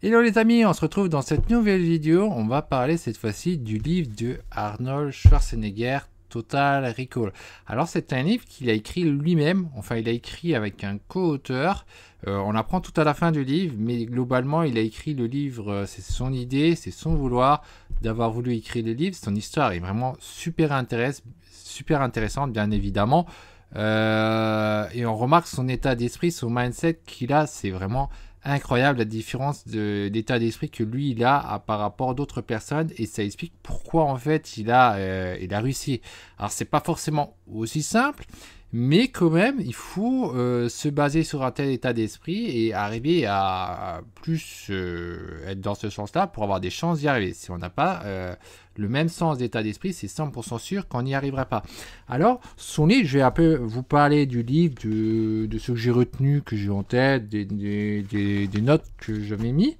Hello les amis, on se retrouve dans cette nouvelle vidéo. On va parler cette fois-ci du livre de Arnold Schwarzenegger, Total Recall. Alors c'est un livre qu'il a écrit lui-même, enfin il a écrit avec un co-auteur. Euh, on apprend tout à la fin du livre, mais globalement il a écrit le livre, euh, c'est son idée, c'est son vouloir d'avoir voulu écrire le livre. Son histoire est vraiment super, intéressante, super intéressante bien évidemment. Euh, et on remarque son état d'esprit, son mindset qu'il a, c'est vraiment incroyable la différence d'état d'esprit que lui il a par rapport d'autres personnes et ça explique pourquoi en fait il a, euh, il a réussi. Alors c'est pas forcément aussi simple, mais quand même, il faut euh, se baser sur un tel état d'esprit et arriver à, plus euh, être dans ce sens-là pour avoir des chances d'y arriver. Si on n'a pas euh, le même sens d'état d'esprit, c'est 100% sûr qu'on n'y arrivera pas. Alors, son livre, je vais un peu vous parler du livre, de, ce que j'ai retenu, que j'ai en tête, des, notes que j'avais mis.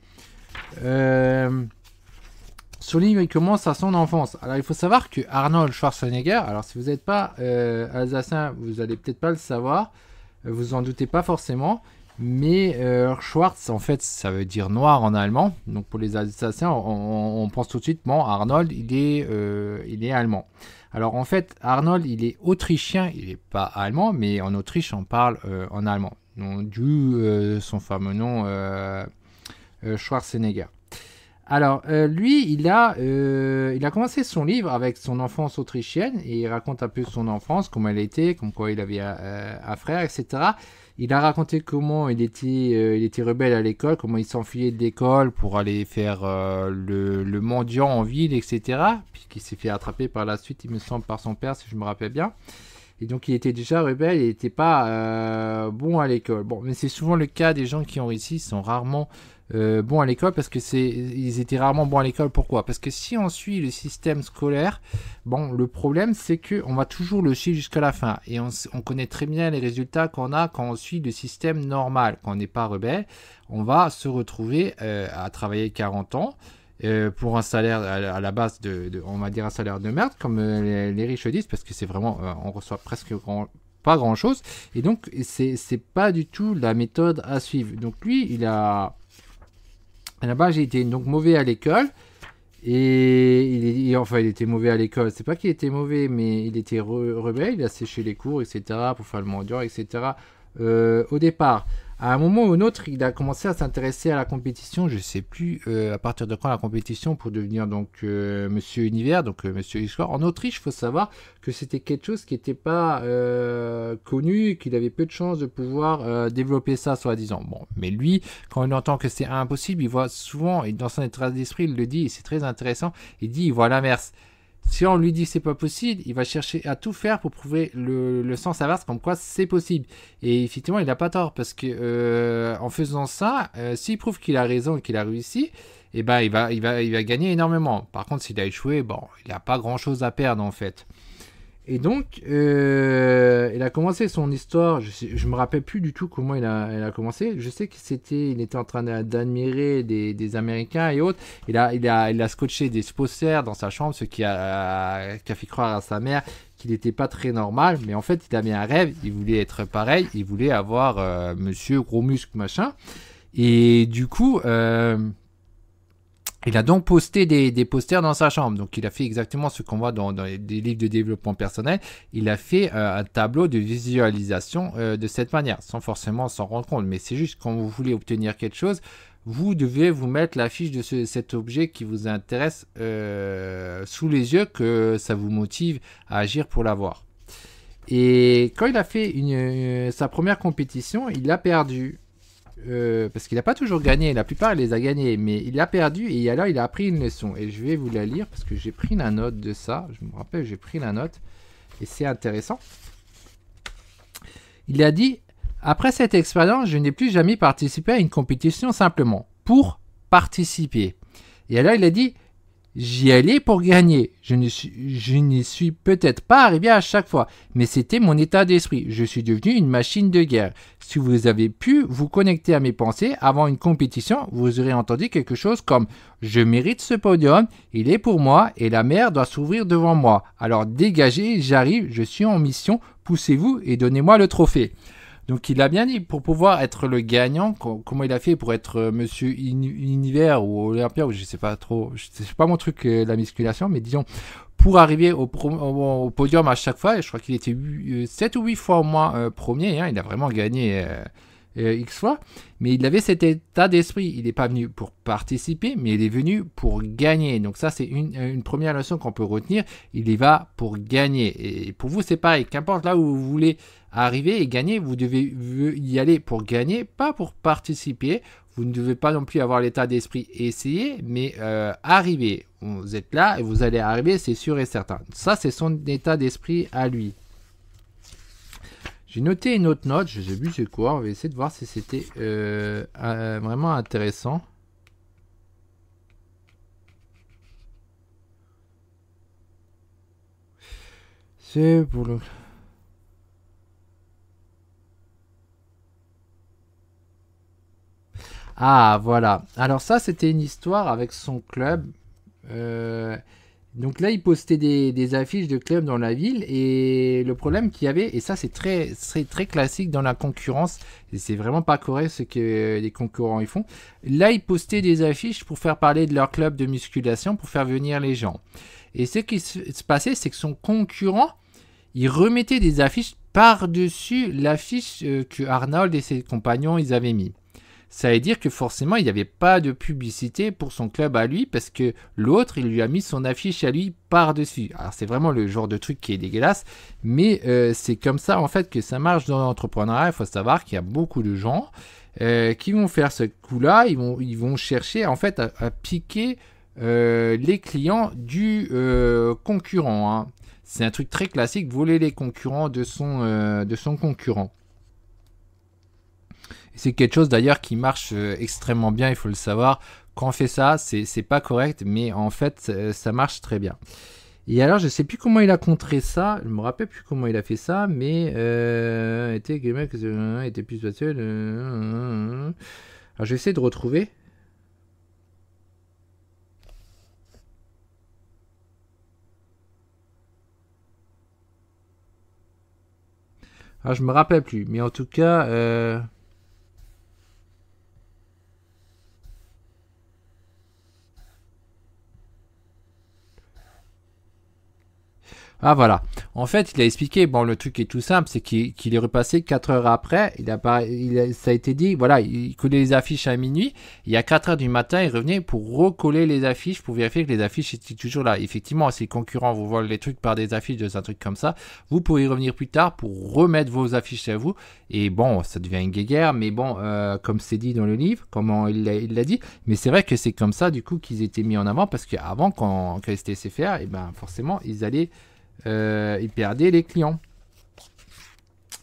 Euh, souligne commence à son enfance. Alors il faut savoir que Arnold Schwarzenegger, alors si vous n'êtes pas euh, alsacien, vous n'allez peut-être pas le savoir, euh, vous en doutez pas forcément, mais euh, en fait ça veut dire noir en allemand. Donc pour les Alsaciens, on, pense tout de suite, bon Arnold il est, euh, il est allemand. Alors en fait Arnold il est autrichien, il n'est pas allemand, mais en Autriche on parle en allemand. Donc, du son fameux nom Schwarzenegger. Alors, euh, lui, il a, euh, il a commencé son livre avec son enfance autrichienne et il raconte un peu son enfance, comment elle était, comme quoi il avait euh, un, frère, etc. Il a raconté comment il était, il était rebelle à l'école, comment il s'enfuyait de l'école pour aller faire le, mendiant en ville, etc. Puis qu'il s'est fait attraper par la suite, il me semble, par son père, si je me rappelle bien. Et donc il était déjà rebelle, il n'était pas bon à l'école. Bon, mais c'est souvent le cas des gens qui ont réussi, sont rarement euh, bon bons à l'école parce que c'est ils étaient rarement bons à l'école. Pourquoi Parce que si on suit le système scolaire, bon, le problème c'est que on va toujours le suivre jusqu'à la fin et on, connaît très bien les résultats qu'on a quand on suit le système normal, quand on n'est pas rebelle. On va se retrouver euh, à travailler 40 ans. Euh, pour un salaire à la base de, on va dire un salaire de merde comme les, riches disent parce que c'est vraiment on reçoit presque pas grand chose. Et donc, c'est pas du tout la méthode à suivre. Donc, lui, il a la bas j'ai été donc mauvais à l'école. Et il, enfin, il était mauvais à l'école. C'est pas qu'il était mauvais, mais il était rebelle. Il a séché les cours, etc. pour faire le mendiant, etc. Euh, au départ à un moment ou un autre, il a commencé à s'intéresser à la compétition. Je sais plus euh, à partir de quand la compétition pour devenir donc euh, Monsieur Univers, donc euh, Monsieur Histoire. En Autriche, il faut savoir que c'était quelque chose qui n'était pas connu, qu'il avait peu de chances de pouvoir développer ça, soi-disant. Bon, mais lui, quand il entend que c'est impossible, il voit souvent et dans son état d'esprit, il le dit, et c'est très intéressant. Il dit, il voit l'inverse. Si on lui dit c'est pas possible, il va chercher à tout faire pour prouver le, sens inverse comme quoi c'est possible. Et effectivement, il n'a pas tort parce que euh, en faisant ça, euh, s'il prouve qu'il a raison et qu'il a réussi, eh ben, il va, il va, il va gagner énormément. Par contre, s'il a échoué, bon, il n'a pas grand chose à perdre en fait. Et donc, euh, il a commencé son histoire. Je, ne me rappelle plus du tout comment il a, commencé. Je sais que c'était, il était en train d'admirer des, Américains et autres. Il a, il a, a scotché des posters dans sa chambre, ce qui a, fait croire à sa mère qu'il n'était pas très normal. Mais en fait, il avait un rêve. Il voulait être pareil. Il voulait avoir euh, Monsieur Gros Muscle machin. Et du coup. Euh, il a donc posté des, posters dans sa chambre. Donc, il a fait exactement ce qu'on voit dans, les, des livres de développement personnel. Il a fait euh, un tableau de visualisation euh, de cette manière, sans forcément s'en rendre compte. Mais c'est juste quand vous voulez obtenir quelque chose, vous devez vous mettre la fiche de cet objet qui vous intéresse euh, sous les yeux, que ça vous motive à agir pour l'avoir. Et quand il a fait sa première compétition, il a perdu. Euh, parce qu'il n'a pas toujours gagné, la plupart il les a gagnés, mais il a perdu et alors il a appris une leçon. Et je vais vous la lire parce que j'ai pris la note de ça, je me rappelle, j'ai pris la note et c'est intéressant. Il a dit Après cette expérience, je n'ai plus jamais participé à une compétition simplement pour participer. Et alors il a dit J'y allais pour gagner. Je n'y suis, peut-être pas arrivé à chaque fois, mais c'était mon état d'esprit. Je suis devenu une machine de guerre. Si vous avez pu vous connecter à mes pensées avant une compétition, vous aurez entendu quelque chose comme Je mérite ce podium, il est pour moi et la mer doit s'ouvrir devant moi. Alors dégagez, j'arrive, je suis en mission, poussez-vous et donnez-moi le trophée. Donc il a bien dit, pour pouvoir être le gagnant, comment il a fait pour être euh, Monsieur Univers ou Olympia, ou je sais pas trop, c'est pas mon truc euh, la musculation, mais disons, pour arriver au, podium à chaque fois, je crois qu'il était 7 euh, ou 8 fois au moins premier, hein, il a vraiment gagné. Euh, X fois, mais il avait cet état d'esprit. Il n'est pas venu pour participer, mais il est venu pour gagner. Donc ça, c'est euh, une, première leçon qu'on peut retenir. Il y va pour gagner. Et pour vous, c'est pareil. Qu'importe là où vous voulez arriver et gagner, vous devez y aller pour gagner, pas pour participer. Vous ne devez pas non plus avoir l'état d'esprit essayer, mais euh, arriver. Vous êtes là et vous allez arriver, c'est sûr et certain. Ça, c'est son état d'esprit à lui. J'ai noté une autre note, je sais plus c'est quoi, on va essayer de voir si c'était euh, vraiment intéressant. C'est pour le... Ah voilà, alors ça c'était une histoire avec son club. Euh, donc là, ils postait des, affiches de clubs dans la ville et le problème qu'il y avait, et ça c'est très, très, très classique dans la concurrence, et c'est vraiment pas correct ce que les concurrents ils font, là ils postaient des affiches pour faire parler de leur club de musculation, pour faire venir les gens. Et ce qui se passait, c'est que son concurrent, il remettait des affiches par-dessus l'affiche euh, que Arnold et ses compagnons ils avaient mis ça veut dire que forcément il n'y avait pas de publicité pour son club à lui parce que l'autre il lui a mis son affiche à lui par-dessus. Alors c'est vraiment le genre de truc qui est dégueulasse, mais euh, c'est comme ça en fait que ça marche dans l'entrepreneuriat. Il faut savoir qu'il y a beaucoup de gens euh, qui vont faire ce coup-là, ils vont, ils vont chercher en fait à, piquer euh, les clients du concurrent. Hein. C'est un truc très classique, voler les concurrents de son, de son concurrent. C'est quelque chose d'ailleurs qui marche euh, extrêmement bien, il faut le savoir. Quand on fait ça, c'est pas correct, mais en fait, euh, ça marche très bien. Et alors, je sais plus comment il a contré ça. Je me rappelle plus comment il a fait ça, mais euh, était euh, était plus je de retrouver. Alors, ah, je me rappelle plus, mais en tout cas. Ah voilà. En fait, il a expliqué, bon, le truc est tout simple, c'est qu'il est repassé 4 heures après, il a, pas, il ça a été dit, voilà, il collait les affiches à minuit, il y a 4 heures du matin, il revenait pour recoller les affiches, pour vérifier que les affiches étaient toujours là. Effectivement, si les concurrents vous volent les trucs par des affiches, de un truc comme ça, vous pouvez revenir plus tard pour remettre vos affiches à vous, et bon, ça devient une guéguerre, mais bon, euh, comme c'est dit dans le livre, comment il l'a dit, mais c'est vrai que c'est comme ça, du coup, qu'ils étaient mis en avant, parce qu'avant, quand, quand ils étaient et eh ben forcément, ils allaient il euh, perdait les clients.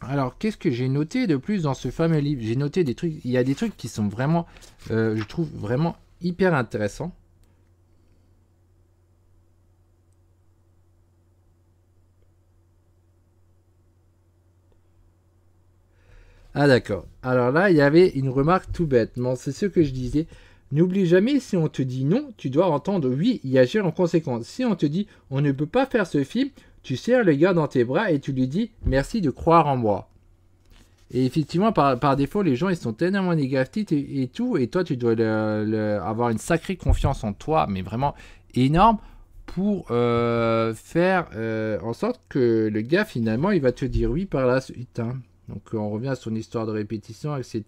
Alors, qu'est-ce que j'ai noté de plus dans ce fameux livre J'ai noté des trucs, il y a des trucs qui sont vraiment, euh, je trouve vraiment hyper intéressants. Ah d'accord. Alors là, il y avait une remarque tout bête. c'est ce que je disais. N'oublie jamais, si on te dit non, tu dois entendre oui et agir en conséquence. Si on te dit on ne peut pas faire ce film, tu serres le gars dans tes bras et tu lui dis merci de croire en moi. Et effectivement, par, défaut, les gens ils sont tellement négatifs et, tout, et toi tu dois avoir une sacrée confiance en toi, mais vraiment énorme, pour euh, faire euh, en sorte que le gars finalement il va te dire oui par la suite. Hein. Donc on revient à son histoire de répétition, etc.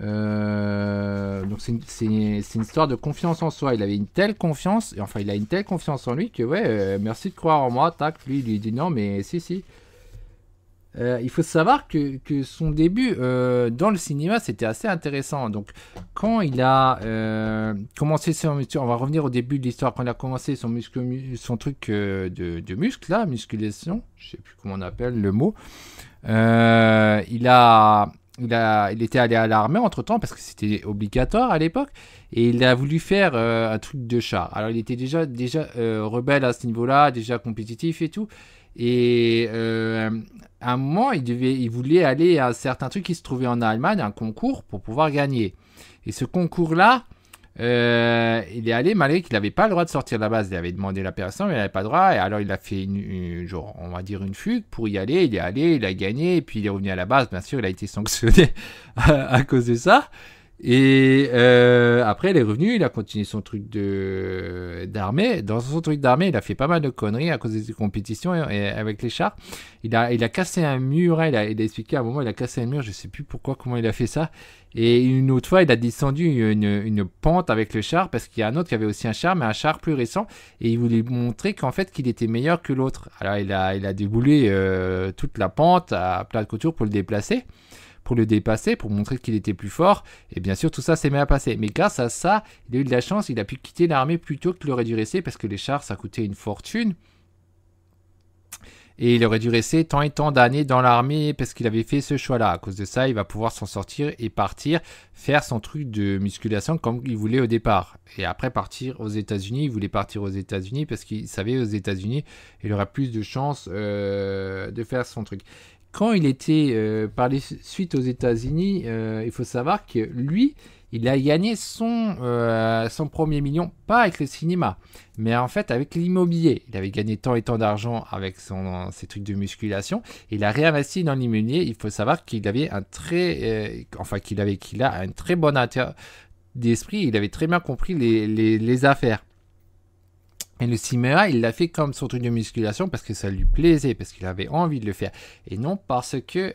Euh, donc c'est une, histoire de confiance en soi. Il avait une telle confiance, et enfin il a une telle confiance en lui que ouais, euh, merci de croire en moi, tac, lui il lui dit non mais si si. Euh, il faut savoir que, que son début dans le cinéma c'était assez intéressant. Donc quand il a commencé son on va revenir au début de l'histoire, quand il a commencé son, muscle, son truc de, de, muscle, là, musculation, je sais plus comment on appelle le mot, il a il, était allé à l'armée entre temps parce que c'était obligatoire à l'époque et il a voulu faire euh, un truc de char. Alors il était déjà, déjà euh, rebelle à ce niveau-là, déjà compétitif et tout. Et à euh, un moment, il, devait, il voulait aller à un certain truc qui se trouvait en Allemagne, un concours pour pouvoir gagner. Et ce concours-là, euh, il est allé malgré qu'il n'avait pas le droit de sortir de la base. Il avait demandé la personne, mais il n'avait pas le droit. Et alors il a fait une, on va dire une fugue pour y aller. Il est allé, il a gagné, et puis il est revenu à la base. Bien sûr, il a été sanctionné à cause de ça. Et euh, après, il est revenu, il a continué son truc d'armée. Dans son truc d'armée, il a fait pas mal de conneries à cause des compétitions et, avec les chars. Il a, il a cassé un mur, hein, il a, expliqué à un moment, il a cassé un mur, je sais plus pourquoi, comment il a fait ça. Et une autre fois, il a descendu une, une pente avec le char parce qu'il y a un autre qui avait aussi un char, mais un char plus récent. Et il voulait montrer qu'en fait, qu'il était meilleur que l'autre. Alors, il a, il a déboulé euh, toute la pente à plat de couture pour le déplacer pour le dépasser, pour montrer qu'il était plus fort. Et bien sûr, tout ça s'est mis à passer. Mais grâce à ça, il a eu de la chance, il a pu quitter l'armée plutôt que qu'il aurait dû rester parce que les chars, ça coûtait une fortune. Et il aurait dû rester tant et tant d'années dans l'armée parce qu'il avait fait ce choix-là. À cause de ça, il va pouvoir s'en sortir et partir faire son truc de musculation comme il voulait au départ. Et après partir aux États-Unis, il voulait partir aux États-Unis parce qu'il savait aux États-Unis, il aurait plus de chances euh, de faire son truc. Quand il était euh, par les suite aux États-Unis, euh, il faut savoir que lui, il a gagné son, euh, son premier million, pas avec le cinéma, mais en fait avec l'immobilier. Il avait gagné tant et tant d'argent avec son, ses trucs de musculation. Il a réinvesti dans l'immobilier. Il faut savoir qu'il avait un très, enfin qu'il avait, qu'il a un très bon intérêt d'esprit. Il avait très bien compris les affaires. Et le cinéma, il l'a fait comme son truc de musculation parce que ça lui plaisait, parce qu'il avait envie de le faire. Et non parce que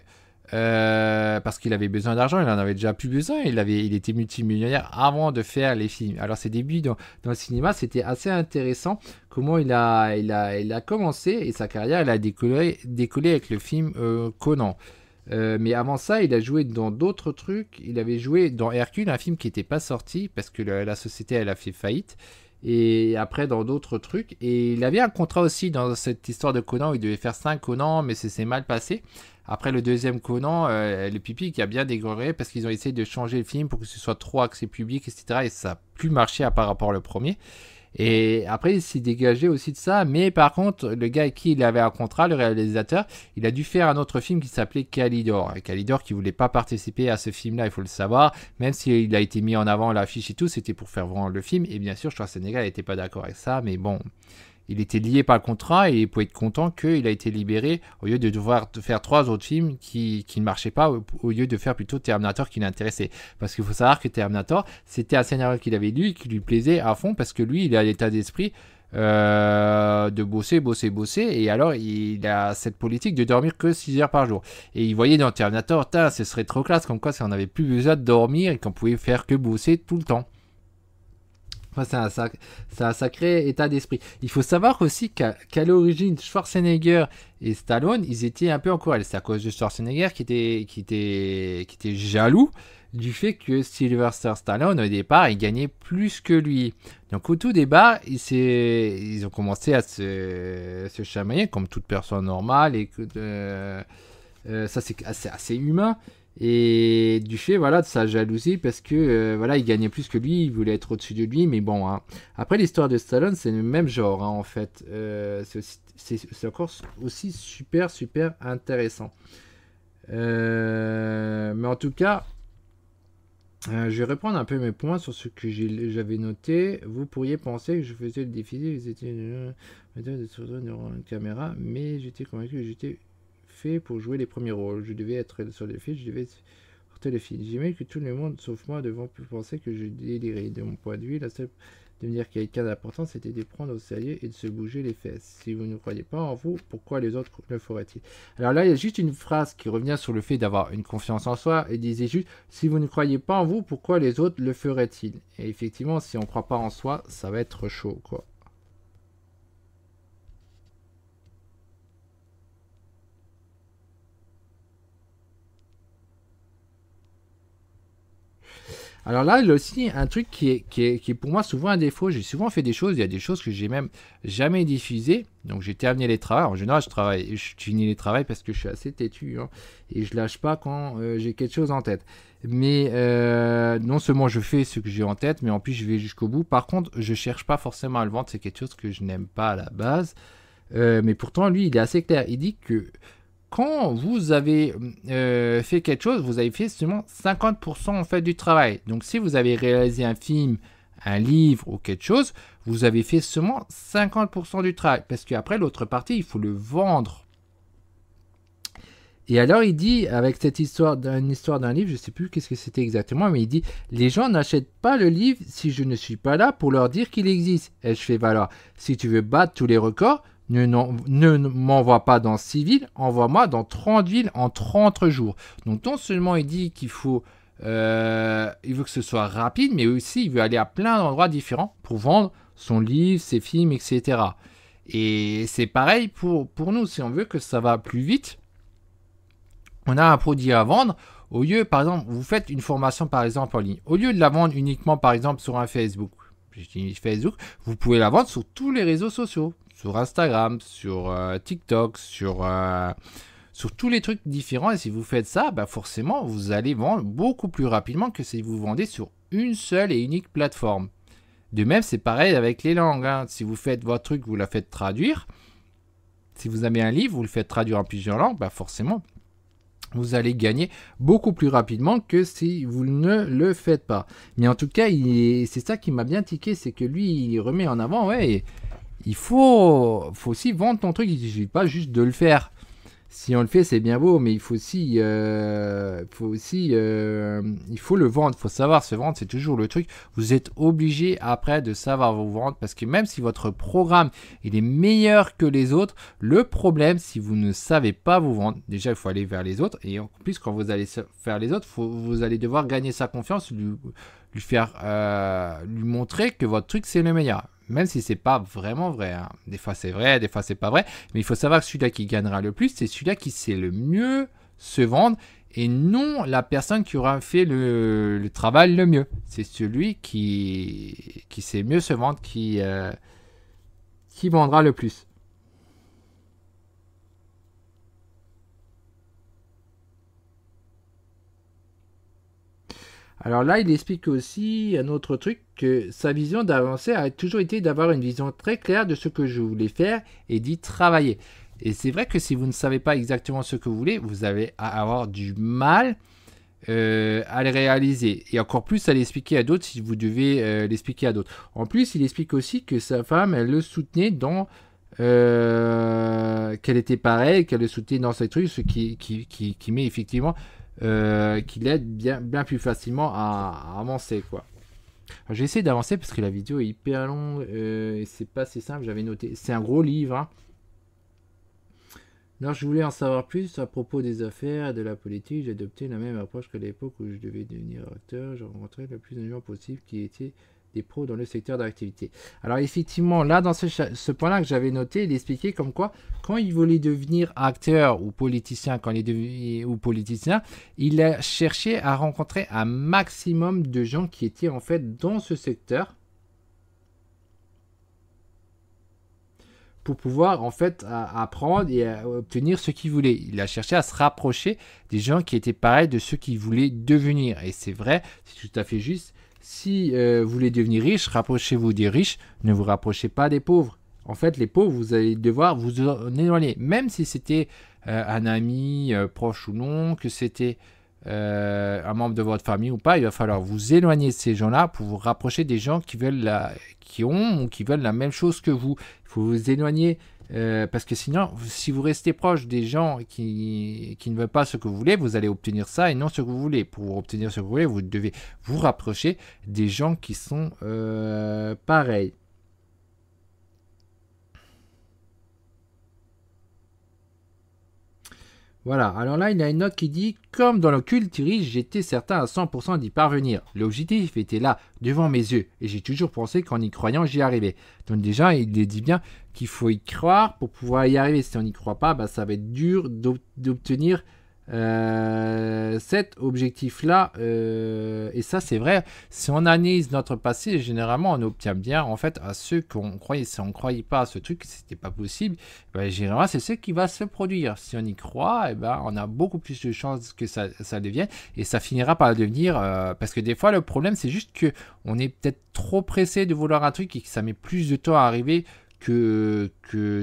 euh, parce qu'il avait besoin d'argent, il en avait déjà plus besoin, il, avait, il était multimillionnaire avant de faire les films. Alors ses débuts dans, le cinéma, c'était assez intéressant, comment il a, il, a, il a commencé et sa carrière, elle a décollé, décollé avec le film euh, Conan. Euh, mais avant ça, il a joué dans d'autres trucs. Il avait joué dans Hercule, un film qui n'était pas sorti parce que la société, elle a fait faillite et après dans d'autres trucs. Et il avait un contrat aussi dans cette histoire de Conan où il devait faire 5 Conan, mais c'est mal passé. Après le deuxième Conan, euh, le pipi qui a bien dégoré parce qu'ils ont essayé de changer le film pour que ce soit trop accès public, etc. Et ça a plus marché par rapport le premier. Et après, il s'est dégagé aussi de ça. Mais par contre, le gars avec qui il avait un contrat, le réalisateur, il a dû faire un autre film qui s'appelait Kalidor, Et Calidor qui voulait pas participer à ce film-là, il faut le savoir. Même s'il a été mis en avant l'affiche et tout, c'était pour faire vendre le film. Et bien sûr, Sénégal n'était pas d'accord avec ça. Mais bon il était lié par le contrat et il pouvait être content qu'il a été libéré au lieu de devoir faire trois autres films qui, ne marchaient pas, au lieu de faire plutôt Terminator qui l'intéressait. Parce qu'il faut savoir que Terminator, c'était un scénario qu'il avait lu et qui lui plaisait à fond parce que lui, il a l'état d'esprit. Euh, de bosser, bosser, bosser. Et alors, il a cette politique de dormir que 6 heures par jour. Et il voyait dans Terminator, ce serait trop classe, comme quoi si on n'avait plus besoin de dormir et qu'on pouvait faire que bosser tout le temps c'est un, sacré état d'esprit. Il faut savoir aussi qu'à l'origine, Schwarzenegger et Stallone, ils étaient un peu en querelle. C'est à cause de Schwarzenegger qui était, jaloux du fait que Sylvester Stallone, au départ, il gagnait plus que lui. Donc, au tout débat, ils ont commencé à se, chamailler comme toute personne normale. Et que, euh, euh, ça, c'est assez, humain et du fait voilà de sa jalousie parce que euh, voilà il gagnait plus que lui il voulait être au-dessus de lui mais bon hein. après l'histoire de Stallone c'est le même genre hein, en fait euh, c'est encore aussi super super intéressant euh, mais en tout cas je vais reprendre un peu mes points sur ce que j'avais noté. Vous pourriez penser que je faisais le défi, vous étiez une caméra, mais j'étais convaincu que j'étais pour jouer les premiers rôles. Je devais être sur les fils, je devais porter les films. J'aimais que tout le monde, sauf moi, devant pu penser que je délirais. De mon point de vue, la seule devenir quelqu'un d'important, c'était de prendre au sérieux et de se bouger les fesses. Si vous ne croyez pas en vous, pourquoi les autres le feraient-ils Alors là, il y a juste une phrase qui revient sur le fait d'avoir une confiance en soi et disait juste si vous ne croyez pas en vous, pourquoi les autres le feraient-ils Et effectivement, si on ne croit pas en soi, ça va être chaud, quoi. Alors là, il y a aussi un truc qui est, qui est, pour moi souvent un défaut. J'ai souvent fait des choses, il y a des choses que j'ai même jamais diffusées. Donc j'ai terminé les travaux. En général, je, travaille, je finis les travaux parce que je suis assez têtu hein, et je lâche pas quand euh, j'ai quelque chose en tête. Mais euh, non seulement je fais ce que j'ai en tête, mais en plus je vais jusqu'au bout. Par contre, je cherche pas forcément à le vendre. C'est quelque chose que je n'aime pas à la base. Euh, mais pourtant, lui, il est assez clair. Il dit que quand vous avez euh, fait quelque chose, vous avez fait seulement 50% en fait du travail. Donc si vous avez réalisé un film, un livre ou quelque chose, vous avez fait seulement 50% du travail. Parce qu'après, l'autre partie, il faut le vendre. Et alors il dit, avec cette histoire d'une histoire d'un livre, je ne sais plus qu'est-ce que c'était exactement, mais il dit, les gens n'achètent pas le livre si je ne suis pas là pour leur dire qu'il existe. Et je fais, valoir. si tu veux battre tous les records, ne, m'envoie pas dans 6 villes, envoie-moi dans 30 villes en 30 jours. Donc non seulement il dit qu'il faut, euh, il veut que ce soit rapide, mais aussi il veut aller à plein d'endroits différents pour vendre son livre, ses films, etc. Et c'est pareil pour, pour nous, si on veut que ça va plus vite, on a un produit à vendre. Au lieu, par exemple, vous faites une formation par exemple en ligne. Au lieu de la vendre uniquement par exemple sur un Facebook, Facebook, vous pouvez la vendre sur tous les réseaux sociaux sur Instagram, sur euh, TikTok, sur, euh, sur tous les trucs différents. Et si vous faites ça, bah forcément, vous allez vendre beaucoup plus rapidement que si vous vendez sur une seule et unique plateforme. De même, c'est pareil avec les langues. Hein. Si vous faites votre truc, vous la faites traduire. Si vous avez un livre, vous le faites traduire en plusieurs langues, bah forcément, vous allez gagner beaucoup plus rapidement que si vous ne le faites pas. Mais en tout cas, c'est ça qui m'a bien tiqué, c'est que lui, il remet en avant, ouais. Et, il faut, aussi vendre ton truc. Il ne suffit pas juste de le faire. Si on le fait, c'est bien beau, mais il faut aussi, euh, faut aussi, euh, il faut le vendre. Il faut savoir se vendre. C'est toujours le truc. Vous êtes obligé après de savoir vous vendre parce que même si votre programme est meilleur que les autres, le problème, si vous ne savez pas vous vendre, déjà il faut aller vers les autres et en plus quand vous allez faire les autres, vous allez devoir gagner sa confiance, lui, faire, euh, lui montrer que votre truc c'est le meilleur même si c'est pas vraiment vrai. Hein. Des fois c'est vrai, des fois c'est pas vrai. Mais il faut savoir que celui-là qui gagnera le plus, c'est celui-là qui sait le mieux se vendre et non la personne qui aura fait le, travail le mieux. C'est celui qui, qui sait mieux se vendre, qui, euh, qui vendra le plus. Alors là, il explique aussi un autre truc sa vision d'avancer a toujours été d'avoir une vision très claire de ce que je voulais faire et d'y travailler. Et c'est vrai que si vous ne savez pas exactement ce que vous voulez, vous allez avoir du mal euh, à les réaliser. Et encore plus à l'expliquer à d'autres si vous devez euh, l'expliquer à d'autres. En plus, il explique aussi que sa femme, elle le soutenait dans... Euh, qu'elle était pareille, qu'elle le soutenait dans ses trucs, ce qui, qui, met effectivement... qui l'aide bien, bien plus facilement à avancer. quoi. J'ai d'avancer parce que la vidéo est hyper longue euh, et c'est pas assez simple, j'avais noté. C'est un gros livre. Hein. je voulais en savoir plus à propos des affaires et de la politique. J'ai adopté la même approche qu'à l'époque où je devais devenir acteur. J'ai rencontré le plus de gens possible qui étaient des pros dans le secteur d'activité. Alors effectivement, là, dans ce, point-là que j'avais noté, il expliquait comme quoi, quand il voulait devenir acteur ou politicien, quand il est ou politicien, il a cherché à rencontrer un maximum de gens qui étaient en fait dans ce secteur pour pouvoir en fait apprendre et obtenir ce qu'il voulait. Il a cherché à se rapprocher des gens qui étaient pareils de ceux qu'il voulait devenir. Et c'est vrai, c'est tout à fait juste. Si euh, vous voulez devenir riche, rapprochez-vous des riches, ne vous rapprochez pas des pauvres. En fait, les pauvres, vous allez devoir vous en éloigner, même si c'était euh, un ami euh, proche ou non, que c'était un membre de votre famille ou pas, il va falloir vous éloigner de ces gens-là pour vous rapprocher des gens qui veulent la, qui ont ou qui veulent la même chose que vous. Il faut vous éloigner euh, parce que sinon, si vous restez proche des gens qui, ne veulent pas ce que vous voulez, vous allez obtenir ça et non ce que vous voulez. Pour obtenir ce que vous voulez, vous devez vous rapprocher des gens qui sont euh, pareils. Voilà, alors là, il y a une note qui dit Comme dans le culte j'étais certain à 100% d'y parvenir. L'objectif était là, devant mes yeux, et j'ai toujours pensé qu'en y croyant, j'y arrivais. Donc, déjà, il dit bien faut y croire pour pouvoir y arriver. Si on n'y croit pas, ben ça va être dur d'obtenir euh, cet objectif-là. Euh, et ça, c'est vrai. Si on analyse notre passé, généralement, on obtient bien en fait à ceux qu'on croyait. Si on croyait pas ce truc, c'était pas possible. Bah, généralement, c'est ce qui va se produire. Si on y croit, et eh ben, on a beaucoup plus de chances que ça, devienne. Et ça finira par devenir. Euh, parce que des fois, le problème, c'est juste que on est peut-être trop pressé de vouloir un truc et que ça met plus de temps à arriver que,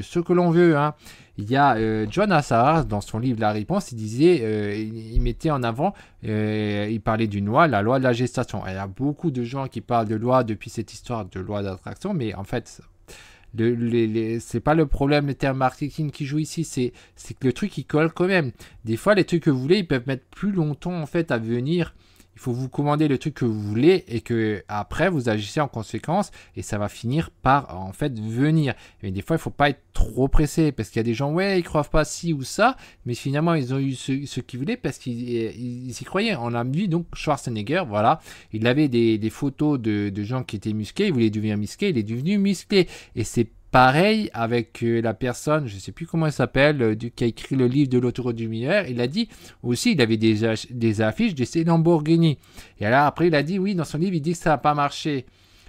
ce que l'on veut. Hein. Il y a euh, John Assar, dans son livre La Réponse, il disait, euh, il, mettait en avant, euh, il parlait d'une loi, la loi de la gestation. Il y a beaucoup de gens qui parlent de loi depuis cette histoire de loi d'attraction, mais en fait, le, c'est pas le problème, des termes marketing qui joue ici, c'est que le truc il colle quand même. Des fois, les trucs que vous voulez, ils peuvent mettre plus longtemps en fait à venir il faut vous commander le truc que vous voulez et que après vous agissez en conséquence et ça va finir par en fait venir. Mais des fois, il faut pas être trop pressé parce qu'il y a des gens, ouais, ils croient pas ci ou ça, mais finalement ils ont eu ce, qu'ils voulaient parce qu'ils y croyaient. On a vu donc Schwarzenegger, voilà, il avait des, photos de, gens qui étaient musqués, il voulait devenir musclé, il est devenu musclé et c'est Pareil avec euh, la personne, je ne sais plus comment elle s'appelle, euh, qui a écrit le livre de l'autoroute du mineur. Il a dit aussi, il avait des, des affiches Céline Lamborghini. Et alors après, il a dit, oui, dans son livre, il dit que ça n'a pas marché.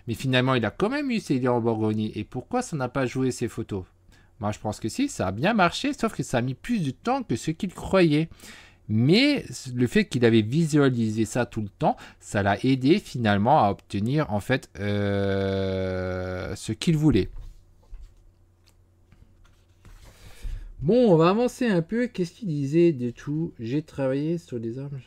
Mais finalement, il a quand même eu ses Lamborghini. Et pourquoi ça n'a pas joué ses photos Moi, je pense que si, ça a bien marché, sauf que ça a mis plus de temps que ce qu'il croyait. Mais le fait qu'il avait visualisé ça tout le temps, ça l'a aidé finalement à obtenir en fait euh, ce qu'il voulait. Bon, on va avancer un peu. Qu'est-ce qu'il disait de tout J'ai travaillé sur des armes.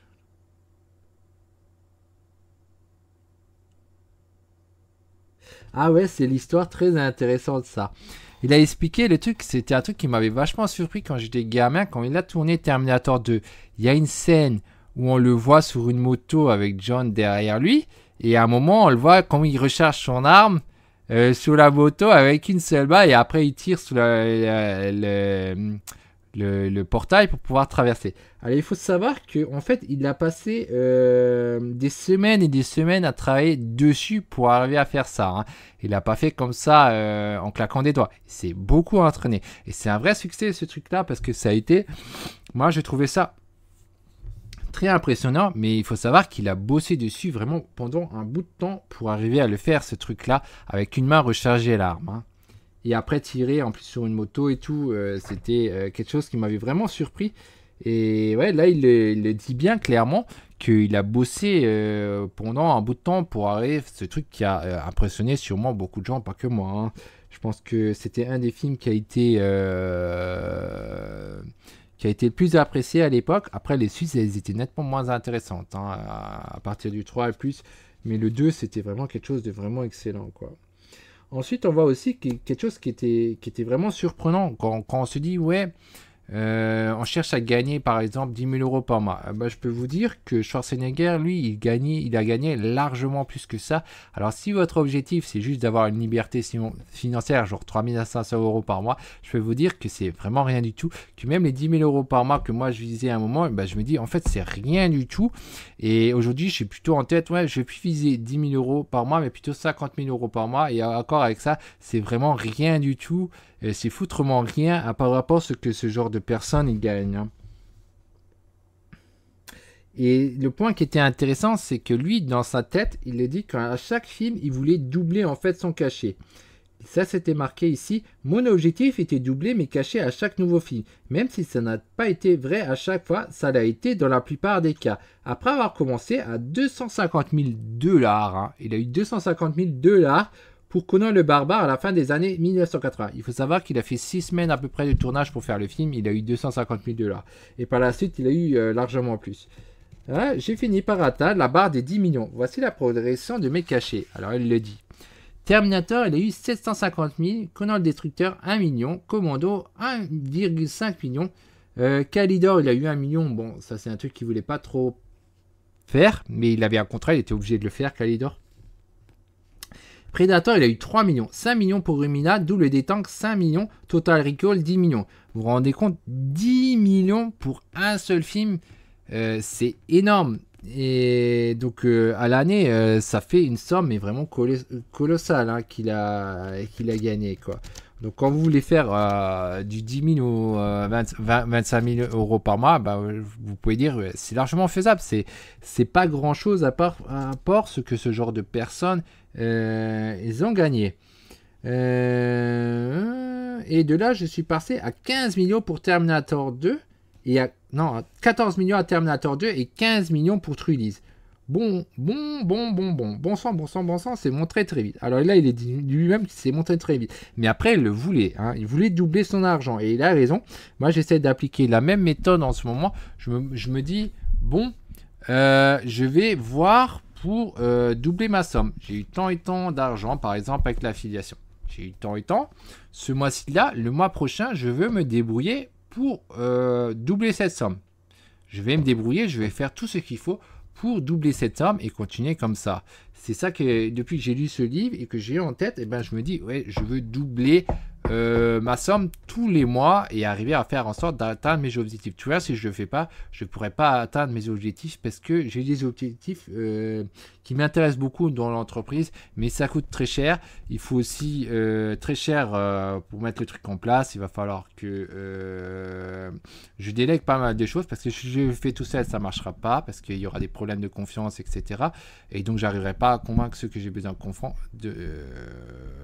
Ah ouais, c'est l'histoire très intéressante ça. Il a expliqué le truc, c'était un truc qui m'avait vachement surpris quand j'étais gamin, quand il a tourné Terminator 2. Il y a une scène où on le voit sur une moto avec John derrière lui, et à un moment on le voit quand il recherche son arme, euh, sur la moto avec une seule balle et après il tire sur le, portail pour pouvoir traverser. Alors il faut savoir qu'en en fait il a passé euh, des semaines et des semaines à travailler dessus pour arriver à faire ça. Hein. Il n'a pas fait comme ça euh, en claquant des doigts. C'est beaucoup entraîné. Et c'est un vrai succès ce truc là parce que ça a été... Moi j'ai trouvé ça impressionnant, mais il faut savoir qu'il a bossé dessus vraiment pendant un bout de temps pour arriver à le faire, ce truc-là, avec une main rechargée l'arme. Hein. Et après tirer en plus sur une moto et tout, euh, c'était euh, quelque chose qui m'avait vraiment surpris. Et ouais, là, il dit bien clairement qu'il a bossé euh, pendant un bout de temps pour arriver ce truc qui a impressionné sûrement beaucoup de gens, pas que moi. Hein. Je pense que c'était un des films qui a été qui a été le plus apprécié à l'époque. Après, les Suisses, elles étaient nettement moins intéressantes hein, à, partir du 3 et plus. Mais le 2, c'était vraiment quelque chose de vraiment excellent. quoi. Ensuite, on voit aussi quelque chose qui était, qui était vraiment surprenant. Quand, quand on se dit, ouais, euh, on cherche à gagner par exemple 10 000 euros par mois. Euh, bah, je peux vous dire que Schwarzenegger, lui, il, gagne, il a gagné largement plus que ça. Alors si votre objectif c'est juste d'avoir une liberté financière, genre 3 500 euros par mois, je peux vous dire que c'est vraiment rien du tout. Que même les 10 000 euros par mois que moi je visais à un moment, bah, je me dis en fait c'est rien du tout. Et aujourd'hui je suis plutôt en tête, ouais, je vais plus viser 10 000 euros par mois, mais plutôt 50 000 euros par mois. Et encore avec ça, c'est vraiment rien du tout c'est foutrement rien à par rapport à ce que ce genre de personne gagne. Hein. Et le point qui était intéressant, c'est que lui, dans sa tête, il a dit qu'à chaque film, il voulait doubler en fait son cachet. Ça, c'était marqué ici. Mon objectif était doublé mes cachets à chaque nouveau film. Même si ça n'a pas été vrai à chaque fois, ça l'a été dans la plupart des cas. Après avoir commencé à 250 000 dollars, hein. il a eu 250 000 dollars pour Conan le Barbare à la fin des années 1980. Il faut savoir qu'il a fait 6 semaines à peu près de tournage pour faire le film, il a eu 250 000 dollars. Et par la suite, il a eu euh, largement plus. J'ai fini par atteindre la barre des 10 millions. Voici la progression de mes cachets. Alors il le dit. Terminator, il a eu 750 000, Conan le Destructeur 1 million, Commando 1,5 million, euh, il a eu 1 million, bon ça c'est un truc qu'il voulait pas trop faire, mais il avait un contrat, il était obligé de le faire, Calidor. Predator, il a eu 3 millions, 5 millions pour Rumina, double des tanks, 5 millions, Total Recall 10 millions. Vous vous rendez compte, 10 millions pour un seul film, euh, c'est énorme. Et donc euh, à l'année, euh, ça fait une somme mais vraiment colossale hein, qu'il a, qu'il a gagné. Quoi. Donc quand vous voulez faire du 10 000 ou 25 000 euros par mois, bah, vous pouvez dire c'est largement faisable. C'est pas grand-chose à part, à part ce que ce genre de personnes euh, ils ont gagné. Euh, et de là, je suis passé à 15 millions pour Terminator 2. Et à, non, 14 millions à Terminator 2 et 15 millions pour Trulise. Bon, bon, bon, bon, bon, bon sang, bon sang, bon sang, c'est montré très vite. Alors là, il est lui-même qui s'est montré très vite. Mais après, il le voulait. Hein. il voulait doubler son argent. Et il a raison. Moi, j'essaie d'appliquer la même méthode en ce moment. Je me, je me dis, bon, euh, je vais voir pour euh, doubler ma somme. J'ai eu tant et tant d'argent, par exemple, avec l'affiliation. J'ai eu tant et tant. Ce mois-ci-là, le mois prochain, je veux me débrouiller pour euh, doubler cette somme. Je vais me débrouiller, je vais faire tout ce qu'il faut pour doubler cette somme et continuer comme ça. C'est ça que depuis que j'ai lu ce livre et que j'ai en tête, et eh ben, je me dis, ouais, je veux doubler euh, ma somme tous les mois et arriver à faire en sorte d'atteindre mes objectifs. Tu vois, si je ne le fais pas, je ne pourrais pas atteindre mes objectifs parce que j'ai des objectifs euh, qui m'intéresse beaucoup dans l'entreprise, mais ça coûte très cher. Il faut aussi euh, très cher euh, pour mettre le truc en place. Il va falloir que euh, je délègue pas mal de choses parce que si je fais tout seul, ça marchera pas parce qu'il y aura des problèmes de confiance, etc. Et donc, j'arriverai pas à convaincre ceux que j'ai besoin de,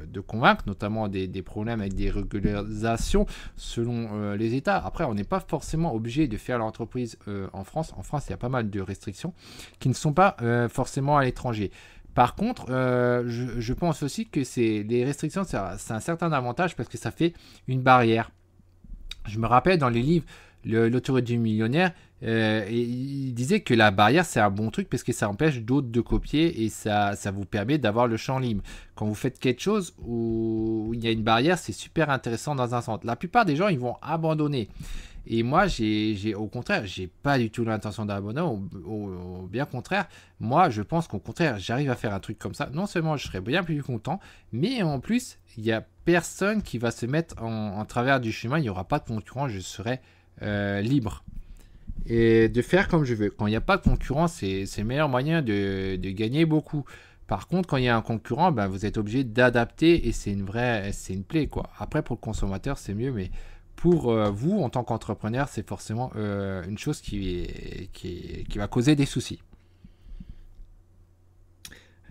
de, convaincre, notamment des, des, problèmes avec des régularisations selon les États. Après, on n'est pas forcément obligé de faire l'entreprise en France. En France, il y a pas mal de restrictions qui ne sont pas forcément à l'état par contre, euh, je, pense aussi que c'est les restrictions, c'est un certain avantage parce que ça fait une barrière. Je me rappelle dans les livres, l'autorité du millionnaire, euh, il disait que la barrière c'est un bon truc parce que ça empêche d'autres de copier et ça, ça vous permet d'avoir le champ libre. Quand vous faites quelque chose où il y a une barrière, c'est super intéressant dans un sens. La plupart des gens ils vont abandonner. Et moi, j'ai, au contraire, j'ai pas du tout l'intention d'abonner. Au, bien contraire, moi, je pense qu'au contraire, j'arrive à faire un truc comme ça. Non seulement je serais bien plus content, mais en plus, il n'y a personne qui va se mettre en, travers du chemin. Il n'y aura pas de concurrent. Je serai euh, libre et de faire comme je veux. Quand il n'y a pas de concurrent, c'est le meilleur moyen de, gagner beaucoup. Par contre, quand il y a un concurrent, ben, vous êtes obligé d'adapter et c'est une vraie, c'est une plaie quoi. Après, pour le consommateur, c'est mieux, mais pour euh, vous, en tant qu'entrepreneur, c'est forcément euh, une chose qui, qui, va causer des soucis.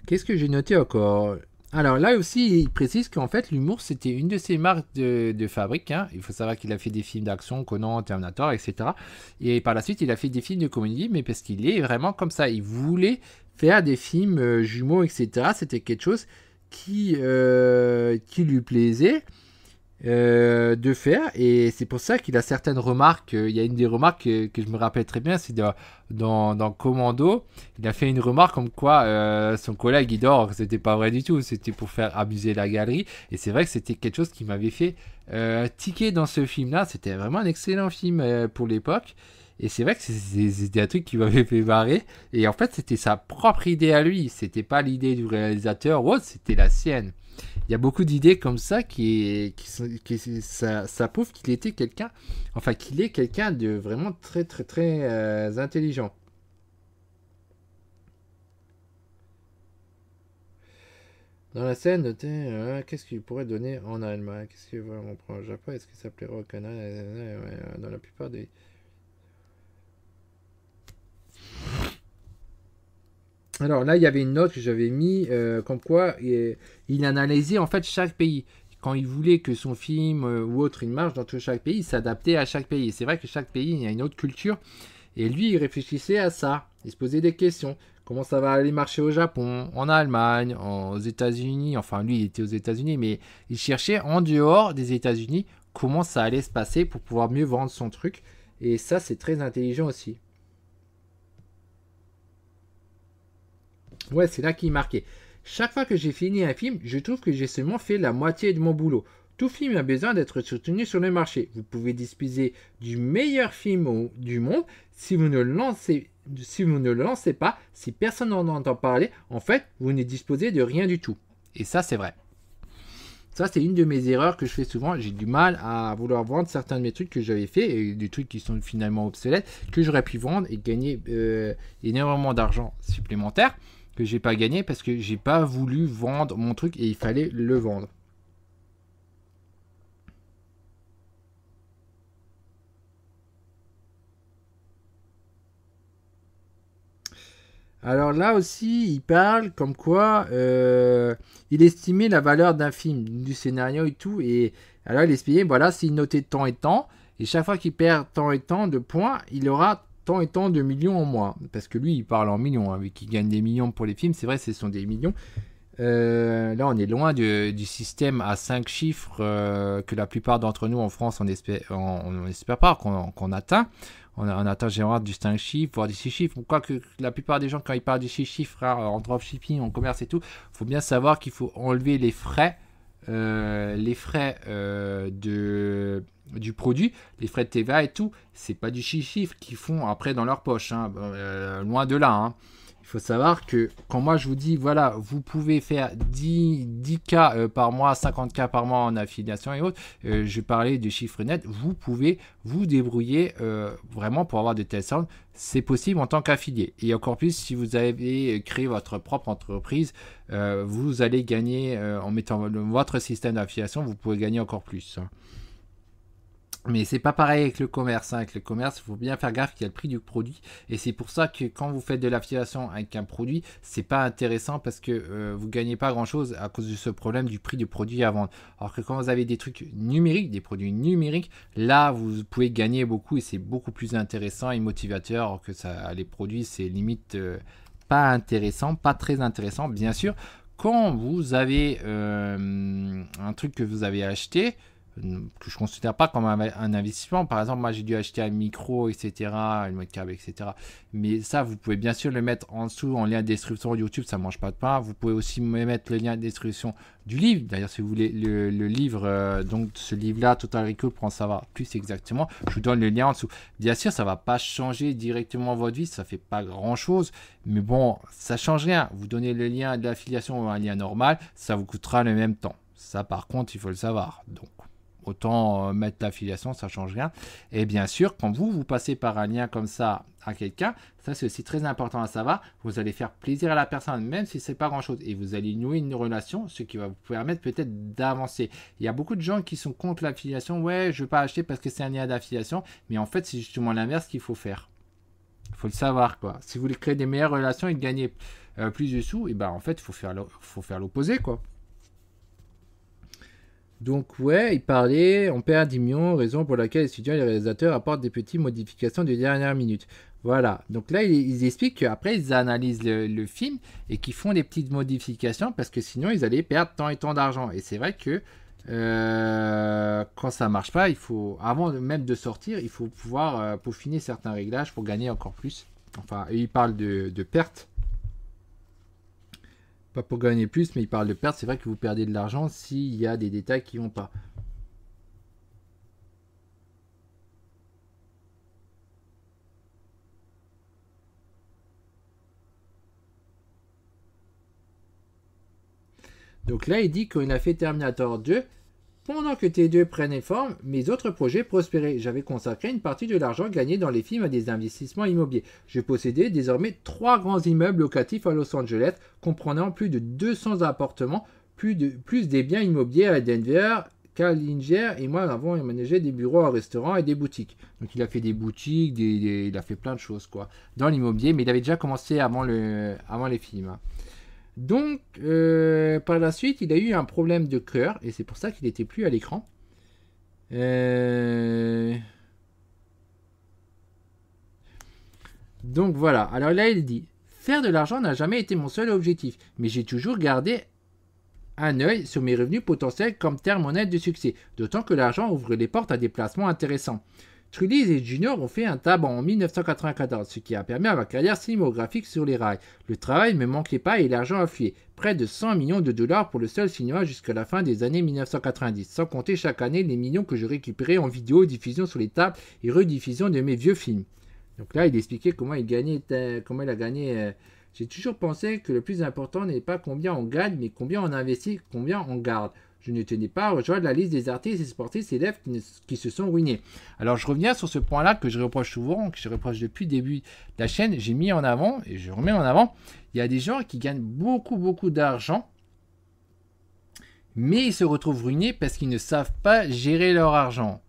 Qu'est-ce que j'ai noté encore Alors là aussi, il précise qu'en fait, l'humour, c'était une de ses marques de, fabrique. Hein. Il faut savoir qu'il a fait des films d'action, Conan, Terminator, etc. Et par la suite, il a fait des films de comédie, mais parce qu'il est vraiment comme ça. Il voulait faire des films euh, jumeaux, etc. C'était quelque chose qui, qui lui plaisait. Euh, de faire et c'est pour ça qu'il a certaines remarques. Euh, il y a une des remarques euh, que, je me rappelle très bien, c'est dans, Commando, il a fait une remarque comme quoi son collègue il dort, c'était pas vrai du tout, c'était pour faire abuser la galerie et c'est vrai que c'était quelque chose qui m'avait fait tiquer dans ce film-là. C'était vraiment un excellent film pour l'époque. Et c'est vrai que c'était un truc qui m'avait fait barrer. Et en fait, c'était sa propre idée à lui. C'était pas l'idée du réalisateur ou c'était la sienne il y a beaucoup d'idées comme ça qui, qui, sont, qui ça, ça, prouve qu'il était quelqu'un, enfin qu'il est quelqu'un de vraiment très très très euh, intelligent. Dans la scène, euh, qu'est-ce qu'il pourrait donner en Allemagne, qu'est-ce qu'il va prendre au Japon, est-ce qu'il ça Rocana dans la plupart des Alors là, il y avait une note que j'avais mis euh, comme quoi il, analysait en fait chaque pays. Quand il voulait que son film euh, ou autre il marche dans chaque pays, il s'adaptait à chaque pays. C'est vrai que chaque pays il y a une autre culture. Et lui, il réfléchissait à ça. Il se posait des questions. Comment ça va aller marcher au Japon, en Allemagne, aux États-Unis. Enfin, lui, il était aux États-Unis, mais il cherchait en dehors des États-Unis comment ça allait se passer pour pouvoir mieux vendre son truc. Et ça, c'est très intelligent aussi. Ouais, c'est là qui est marqué. Chaque fois que j'ai fini un film, je trouve que j'ai seulement fait la moitié de mon boulot. Tout film a besoin d'être soutenu sur le marché. Vous pouvez disposer du meilleur film du monde si vous ne le lancez pas, si personne n'en entend parler, en fait, vous n'êtes disposez de rien du tout. Et ça, c'est vrai. Ça, c'est une de mes erreurs que je fais souvent. J'ai du mal à vouloir vendre certains de mes trucs que j'avais fait, et des trucs qui sont finalement obsolètes, que j'aurais pu vendre et gagner euh, énormément d'argent supplémentaire j'ai pas gagné parce que j'ai pas voulu vendre mon truc et il fallait le vendre. Alors là aussi, il parle comme quoi euh, il estimait la valeur d'un film, du scénario et tout. Et alors il espérait voilà, s'il notait temps et temps et chaque fois qu'il perd temps et temps de points, il aura tant et tant de millions en moins. Parce que lui, il parle en millions, avec hein, vu qu'il gagne des millions pour les films, c'est vrai, ce sont des millions. Euh, là, on est loin du système à 5 chiffres euh, que la plupart d'entre nous en France, on espère, on, espère pas qu'on atteint. On, atteint généralement du 5 chiffres, voire du 6 chiffres. Quoique la plupart des gens, quand ils parlent du 6 chiffres hein, en dropshipping, en commerce et tout, faut bien savoir qu'il faut enlever les frais, euh, les frais de du produit, les frais de TVA et tout, c'est pas du chiffre qu'ils font après dans leur poche, hein. euh, loin de là. Hein. Il faut savoir que quand moi je vous dis, voilà, vous pouvez faire 10, 10 cas par mois, 50 cas par mois en affiliation et autres, euh, je parlais du chiffre net, vous pouvez vous débrouiller euh, vraiment pour avoir de telles sommes, c'est possible en tant qu'affilié. Et encore plus si vous avez créé votre propre entreprise, vous allez gagner en mettant votre système d'affiliation, vous pouvez gagner encore plus. Hein. Mais c'est pas pareil avec le commerce. Hein. Avec le commerce, il faut bien faire gaffe qu'il y a le prix du produit. Et c'est pour ça que quand vous faites de l'affiliation avec un produit, c'est pas intéressant parce que vous euh, vous gagnez pas grand chose à cause de ce problème du prix du produit à vendre. Alors que quand vous avez des trucs numériques, des produits numériques, là vous pouvez gagner beaucoup et c'est beaucoup plus intéressant et motivateur. que ça, les produits, c'est limite euh, pas intéressant, pas très intéressant, bien sûr. Quand vous avez euh, un truc que vous avez acheté, que je considère pas comme un, investissement. Par exemple, moi j'ai dû acheter un micro, etc., une webcam, etc. Mais ça, vous pouvez bien sûr le mettre en dessous en lien de description YouTube, ça mange pas de pain. Vous pouvez aussi mettre le lien de description du livre. D'ailleurs, si vous voulez le, livre, euh, donc ce livre-là, Total Recall, pour en savoir plus exactement, je vous donne le lien en dessous. Bien sûr, ça va pas changer directement votre vie, ça fait pas grand-chose, mais bon, ça change rien. Vous donnez le lien de d'affiliation ou un lien normal, ça vous coûtera le même temps. Ça, par contre, il faut le savoir. Donc, autant euh, mettre l'affiliation, ça change rien. Et bien sûr, quand vous, vous passez par un lien comme ça à quelqu'un, ça c'est aussi très important à savoir, vous allez faire plaisir à la personne, même si c'est pas grand chose, et vous allez nouer une relation, ce qui va vous permettre peut-être d'avancer. Il y a beaucoup de gens qui sont contre l'affiliation, ouais, je ne veux pas acheter parce que c'est un lien d'affiliation, mais en fait, c'est justement l'inverse qu'il faut faire. Il faut le savoir, quoi. Si vous voulez créer des meilleures relations et gagner euh, plus de sous, et ben en fait, il faut faire l'opposé, quoi. Donc ouais, il parlait 10 millions, raison pour laquelle les studios et les réalisateurs apportent des petites modifications de dernière minute. Voilà, donc là ils, expliquent qu'après ils analysent le, film et qu'ils font des petites modifications parce que sinon ils allaient perdre tant et tant d'argent. Et c'est vrai que euh, quand ça marche pas, il faut avant même de sortir, il faut pouvoir euh, peaufiner certains réglages pour gagner encore plus. Enfin, ils parlent de, de pertes pas pour gagner plus, mais il parle de perte. C'est vrai que vous perdez de l'argent s'il y a des détails qui vont pas. Donc là, il dit qu'on a fait Terminator 2, pendant que t deux prenait forme, mes autres projets prospéraient. J'avais consacré une partie de l'argent gagné dans les films à des investissements immobiliers. Je possédais désormais trois grands immeubles locatifs à Los Angeles, comprenant plus de 200 appartements, plus, des biens immobiliers à Denver, Kalinger et moi avons aménagé des bureaux, un restaurant et des boutiques. Donc il a fait des boutiques, il a fait plein de choses quoi, dans l'immobilier, mais il avait déjà commencé avant, le, les films. Hein. Donc, euh, par la suite, il a eu un problème de cœur, et c'est pour ça qu'il n'était plus à l'écran. Euh, donc voilà, alors là il dit, faire de l'argent n'a jamais été mon seul objectif, mais j'ai toujours gardé un œil sur mes revenus potentiels comme terme honnête de succès, d'autant que l'argent ouvre les portes à des placements intéressants. Trulies et Junior ont fait un tab en 1994, ce qui a permis à ma carrière cinémographique sur les rails. Le travail ne me manquait pas et l'argent a fui. Près de 100 millions de dollars pour le seul cinéma jusqu'à la fin des années 1990, sans compter chaque année les millions que je récupérais en vidéo, diffusion sur les tables et rediffusion de mes vieux films. Donc là, il expliquait comment il gagnait, euh, comment il a gagné. Euh, j'ai toujours pensé que le plus important n'est pas combien on gagne, mais combien on investit, combien on garde. Je ne tenais pas à rejoindre la liste des artistes et sportifs célèbres qui, qui se sont ruinés. Alors je reviens sur ce point-là que je reproche souvent, que je reproche depuis le début de la chaîne. J'ai mis en avant, et je remets en avant, il y a des gens qui gagnent beaucoup, beaucoup d'argent, mais ils se retrouvent ruinés parce qu'ils ne savent pas gérer leur argent.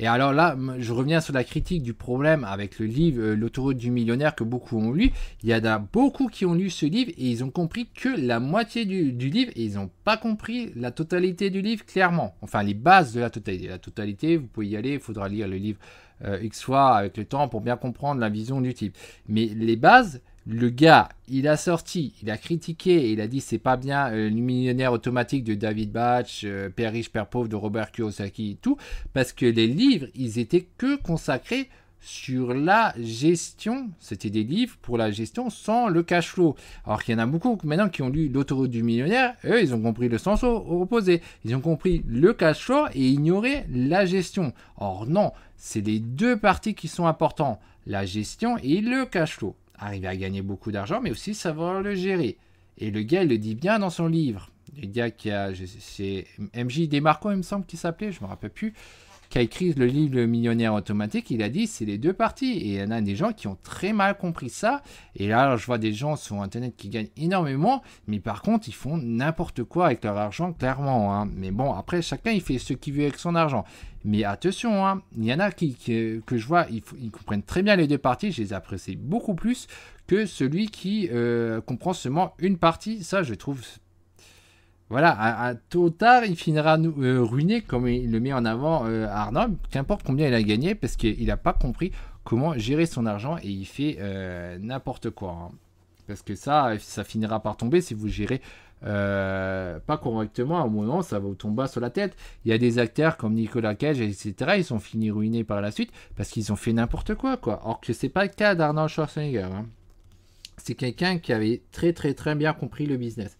Et alors là, je reviens sur la critique du problème avec le livre euh, L'autoroute du millionnaire que beaucoup ont lu. Il y en a beaucoup qui ont lu ce livre et ils ont compris que la moitié du, livre et ils n'ont pas compris la totalité du livre clairement. Enfin, les bases de la totalité. La totalité, vous pouvez y aller, il faudra lire le livre euh, X fois avec le temps pour bien comprendre la vision du type. Mais les bases, le gars, il a sorti, il a critiqué, il a dit c'est pas bien euh, le millionnaire automatique de David Batch, euh, Père riche, Père pauvre de Robert Kiyosaki et tout, parce que les livres, ils étaient que consacrés sur la gestion. C'était des livres pour la gestion sans le cash flow. Alors qu'il y en a beaucoup maintenant qui ont lu L'autoroute du millionnaire, eux, ils ont compris le sens opposé. Ils ont compris le cash flow et ignoré la gestion. Or non, c'est les deux parties qui sont importantes, la gestion et le cash flow arriver à gagner beaucoup d'argent, mais aussi savoir le gérer. Et le gars, il le dit bien dans son livre. Le gars qui a. C'est MJ Desmarco, il me semble qu'il s'appelait, je ne me rappelle plus qui a écrit le livre Le millionnaire automatique, il a dit c'est les deux parties. Et il y en a des gens qui ont très mal compris ça. Et là, je vois des gens sur Internet qui gagnent énormément, mais par contre, ils font n'importe quoi avec leur argent, clairement. Hein. Mais bon, après, chacun, il fait ce qu'il veut avec son argent. Mais attention, hein, il y en a qui, que je vois, ils, comprennent très bien les deux parties. Je les apprécie beaucoup plus que celui qui euh, comprend seulement une partie. Ça, je trouve voilà, à, tôt tard, il finira euh, ruiné, comme il le met en avant euh, Arnold, qu'importe combien il a gagné, parce qu'il n'a pas compris comment gérer son argent et il fait euh, n'importe quoi. Hein. Parce que ça, ça finira par tomber si vous gérez euh, pas correctement. au un moment, ça va vous tomber sur la tête. Il y a des acteurs comme Nicolas Cage, etc. Ils sont finis ruinés par la suite parce qu'ils ont fait n'importe quoi, quoi. Or que c'est pas le cas d'Arnold Schwarzenegger. Hein. C'est quelqu'un qui avait très très très bien compris le business.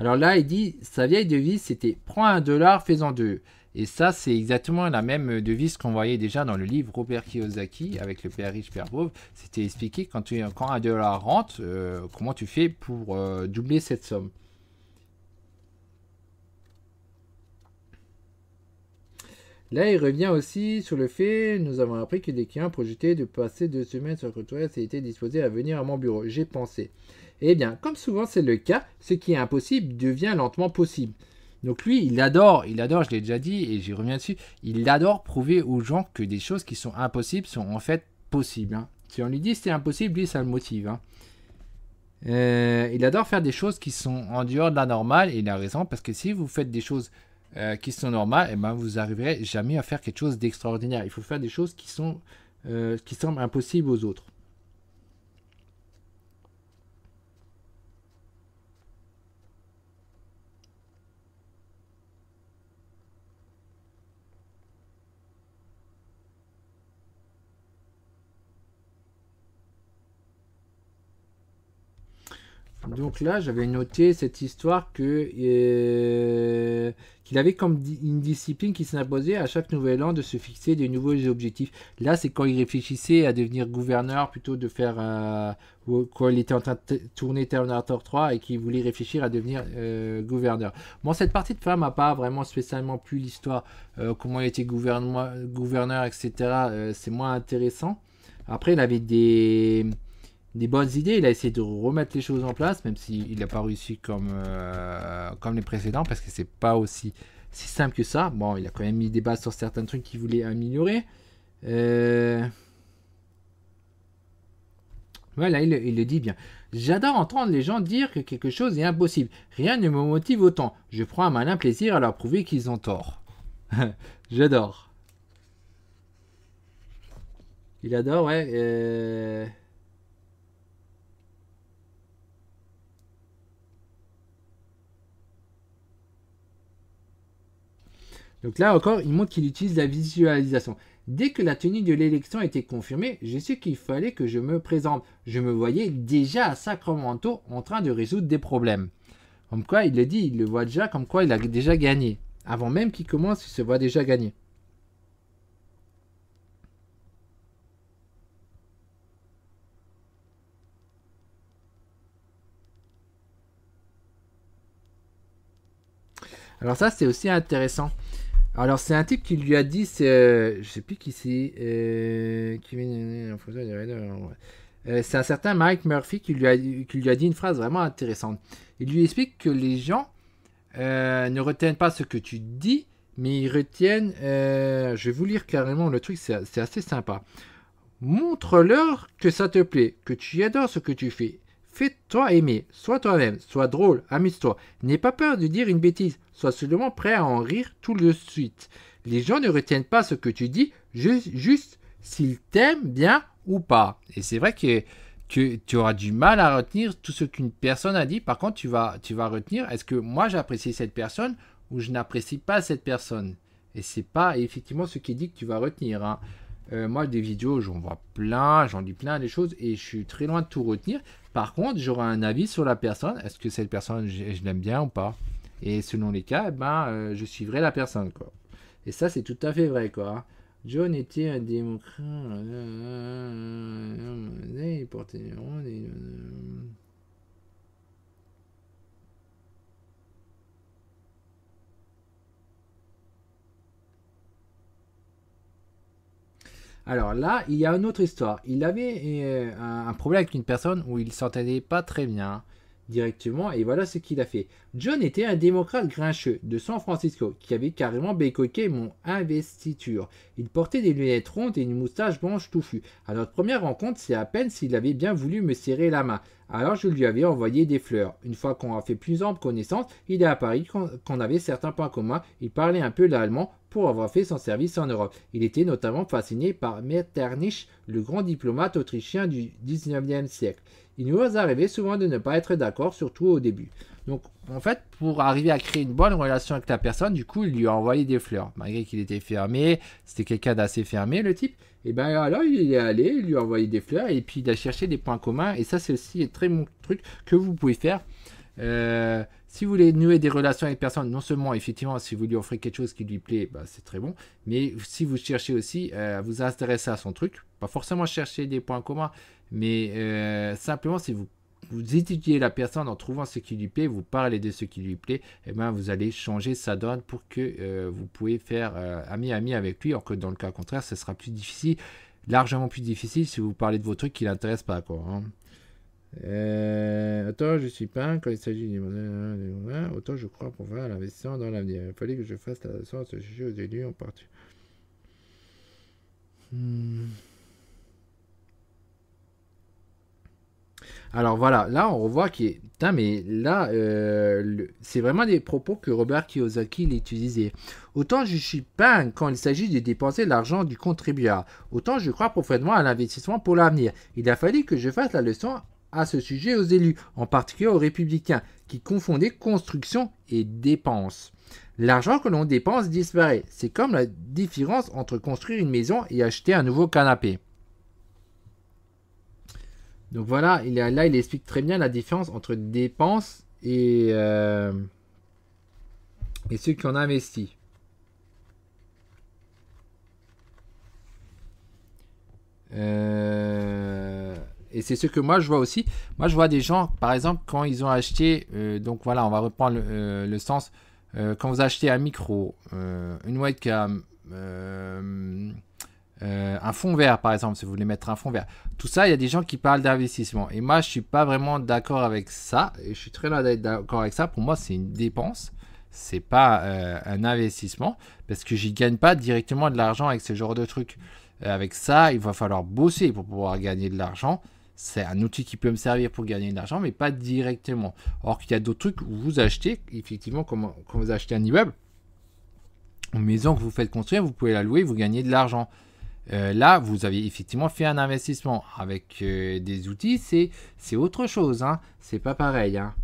Alors là, il dit, sa vieille devise, c'était prends un dollar, fais-en deux. Et ça, c'est exactement la même devise qu'on voyait déjà dans le livre Robert Kiyosaki avec le père riche, père pauvre. C'était expliqué quand, tu, quand un dollar rentre, euh, comment tu fais pour euh, doubler cette somme. Là, il revient aussi sur le fait, nous avons appris que des clients projetaient de passer deux semaines sur le côté et étaient disposés à venir à mon bureau. J'ai pensé. Eh bien, comme souvent c'est le cas, ce qui est impossible devient lentement possible. Donc lui, il adore, il adore, je l'ai déjà dit et j'y reviens dessus, il adore prouver aux gens que des choses qui sont impossibles sont en fait possibles. Hein. Si on lui dit c'est impossible, lui, ça le motive. Hein. Euh, il adore faire des choses qui sont en dehors de la normale et il a raison parce que si vous faites des choses euh, qui sont normales, et eh ben vous n'arriverez jamais à faire quelque chose d'extraordinaire. Il faut faire des choses qui, sont, euh, qui semblent impossibles aux autres. Donc là, j'avais noté cette histoire que euh, qu'il avait comme une discipline qui s'imposait à chaque nouvel an de se fixer des nouveaux objectifs. Là, c'est quand il réfléchissait à devenir gouverneur plutôt de faire euh, quand il était en train de tourner Terminator 3 et qu'il voulait réfléchir à devenir euh, gouverneur. Bon, cette partie de femme n'a pas vraiment spécialement plu l'histoire comment il était gouverneur, gouverneur etc. c'est moins intéressant. Après, il avait des des bonnes idées. Il a essayé de remettre les choses en place, même s'il n'a pas réussi comme, euh, comme les précédents, parce que ce n'est pas aussi si simple que ça. Bon, il a quand même mis des bases sur certains trucs qu'il voulait améliorer. Euh, voilà, il, le dit bien. J'adore entendre les gens dire que quelque chose est impossible. Rien ne me motive autant. Je prends un malin plaisir à leur prouver qu'ils ont tort. J'adore. Il adore, ouais. Euh, Donc là encore, il montre qu'il utilise la visualisation. Dès que la tenue de l'élection était confirmée, j'ai su qu'il fallait que je me présente. Je me voyais déjà à Sacramento en train de résoudre des problèmes. Comme quoi, il le dit, il le voit déjà, comme quoi il a déjà gagné. Avant même qu'il commence, il se voit déjà gagner. Alors ça, c'est aussi intéressant. Alors, c'est un type qui lui a dit, c'est, euh, je sais plus qui c'est, euh, euh, c'est un certain Mike Murphy qui lui, a, dit une phrase vraiment intéressante. Il lui explique que les gens ne retiennent pas ce que tu dis, mais ils retiennent. je vais vous lire carrément le truc, c'est assez sympa. Montre-leur que ça te plaît, que tu adores ce que tu fais. Fais-toi aimer, sois toi-même, sois drôle, amuse-toi. N'aie pas peur de dire une bêtise, sois seulement prêt à en rire tout de suite. Les gens ne retiennent pas ce que tu dis, juste, s'ils t'aiment bien ou pas. Et c'est vrai que, tu auras du mal à retenir tout ce qu'une personne a dit. Par contre, tu vas, tu vas retenir est-ce que moi j'apprécie cette personne ou je n'apprécie pas cette personne. Et c'est pas effectivement ce qui dit que tu vas retenir. Hein moi, des vidéos, j'en vois plein, j'en lis plein des choses et je suis très loin de tout retenir. Par contre, j'aurai un avis sur la personne. Est-ce que cette personne, je, l'aime bien ou pas Et selon les cas, ben, je suivrai la personne. Quoi. Et ça, c'est tout à fait vrai. quoi. John était un démocrate. Alors là, il y a une autre histoire. Il avait euh, un problème avec une personne où il s'entendait pas très bien directement, et voilà ce qu'il a fait. John était un démocrate grincheux de San Francisco, qui avait carrément bécoqué mon investiture. Il portait des lunettes rondes et une moustache blanche touffue. À notre première rencontre, c'est à peine s'il avait bien voulu me serrer la main. Alors je lui avais envoyé des fleurs. Une fois qu'on a fait plus ample connaissance, il est apparu qu'on avait certains points communs. Il parlait un peu l'allemand pour avoir fait son service en Europe. Il était notamment fasciné par Metternich, le grand diplomate autrichien du 19e siècle il nous arrivait souvent de ne pas être d'accord, surtout au début. Donc, en fait, pour arriver à créer une bonne relation avec la personne, du coup, il lui a envoyé des fleurs. Malgré qu'il était fermé, c'était quelqu'un d'assez fermé, le type. Et bien alors, il est allé, lui a envoyé des fleurs, et puis il a cherché des points communs. Et ça, c'est aussi un très bon truc que vous pouvez faire. Euh, si vous voulez nouer des relations avec personne, non seulement effectivement si vous lui offrez quelque chose qui lui plaît, ben, c'est très bon, mais si vous cherchez aussi euh, à vous intéresser à son truc, pas forcément chercher des points communs, mais euh, simplement, si vous, étudiez la personne en trouvant ce qui lui plaît, vous parlez de ce qui lui plaît, et eh ben vous allez changer sa donne pour que euh, vous pouvez faire ami-ami euh, avec lui, alors que dans le cas contraire, ce sera plus difficile, largement plus difficile si vous parlez de vos trucs qui ne l'intéressent pas. Quoi, hein. autant je suis pas quand il s'agit du hein, autant je crois pour faire l'investissement dans l'avenir. Il fallait que je fasse la sorte, à ce sujet aux élus en partie. Alors voilà, là on revoit qu'il est. mais là, euh, c'est vraiment des propos que Robert Kiyosaki l'utilisait. Autant je suis peint quand il s'agit de dépenser l'argent du contribuable, autant je crois profondément à l'investissement pour l'avenir. Il a fallu que je fasse la leçon à ce sujet aux élus, en particulier aux républicains, qui confondaient construction et dépenses. L'argent que l'on dépense disparaît. C'est comme la différence entre construire une maison et acheter un nouveau canapé. Donc voilà, il là, il explique très bien la différence entre dépenses et, euh, et ceux qui ont investi. Euh, et c'est ce que moi je vois aussi. Moi je vois des gens, par exemple, quand ils ont acheté, euh, donc voilà, on va reprendre le, le sens, quand vous achetez un micro, une webcam, euh, un fond vert, par exemple, si vous voulez mettre un fond vert. Tout ça, il y a des gens qui parlent d'investissement. Et moi, je ne suis pas vraiment d'accord avec ça. Et je suis très loin d'être d'accord avec ça. Pour moi, c'est une dépense. C'est pas euh, un investissement. Parce que j'y gagne pas directement de l'argent avec ce genre de trucs. Euh, avec ça, il va falloir bosser pour pouvoir gagner de l'argent. C'est un outil qui peut me servir pour gagner de l'argent, mais pas directement. Or qu'il y a d'autres trucs où vous achetez, effectivement, quand vous achetez un immeuble, une maison que vous faites construire, vous pouvez la louer, vous gagnez de l'argent. Euh, là, vous avez effectivement fait un investissement avec euh, des outils, c'est autre chose, hein. c'est pas pareil. Hein.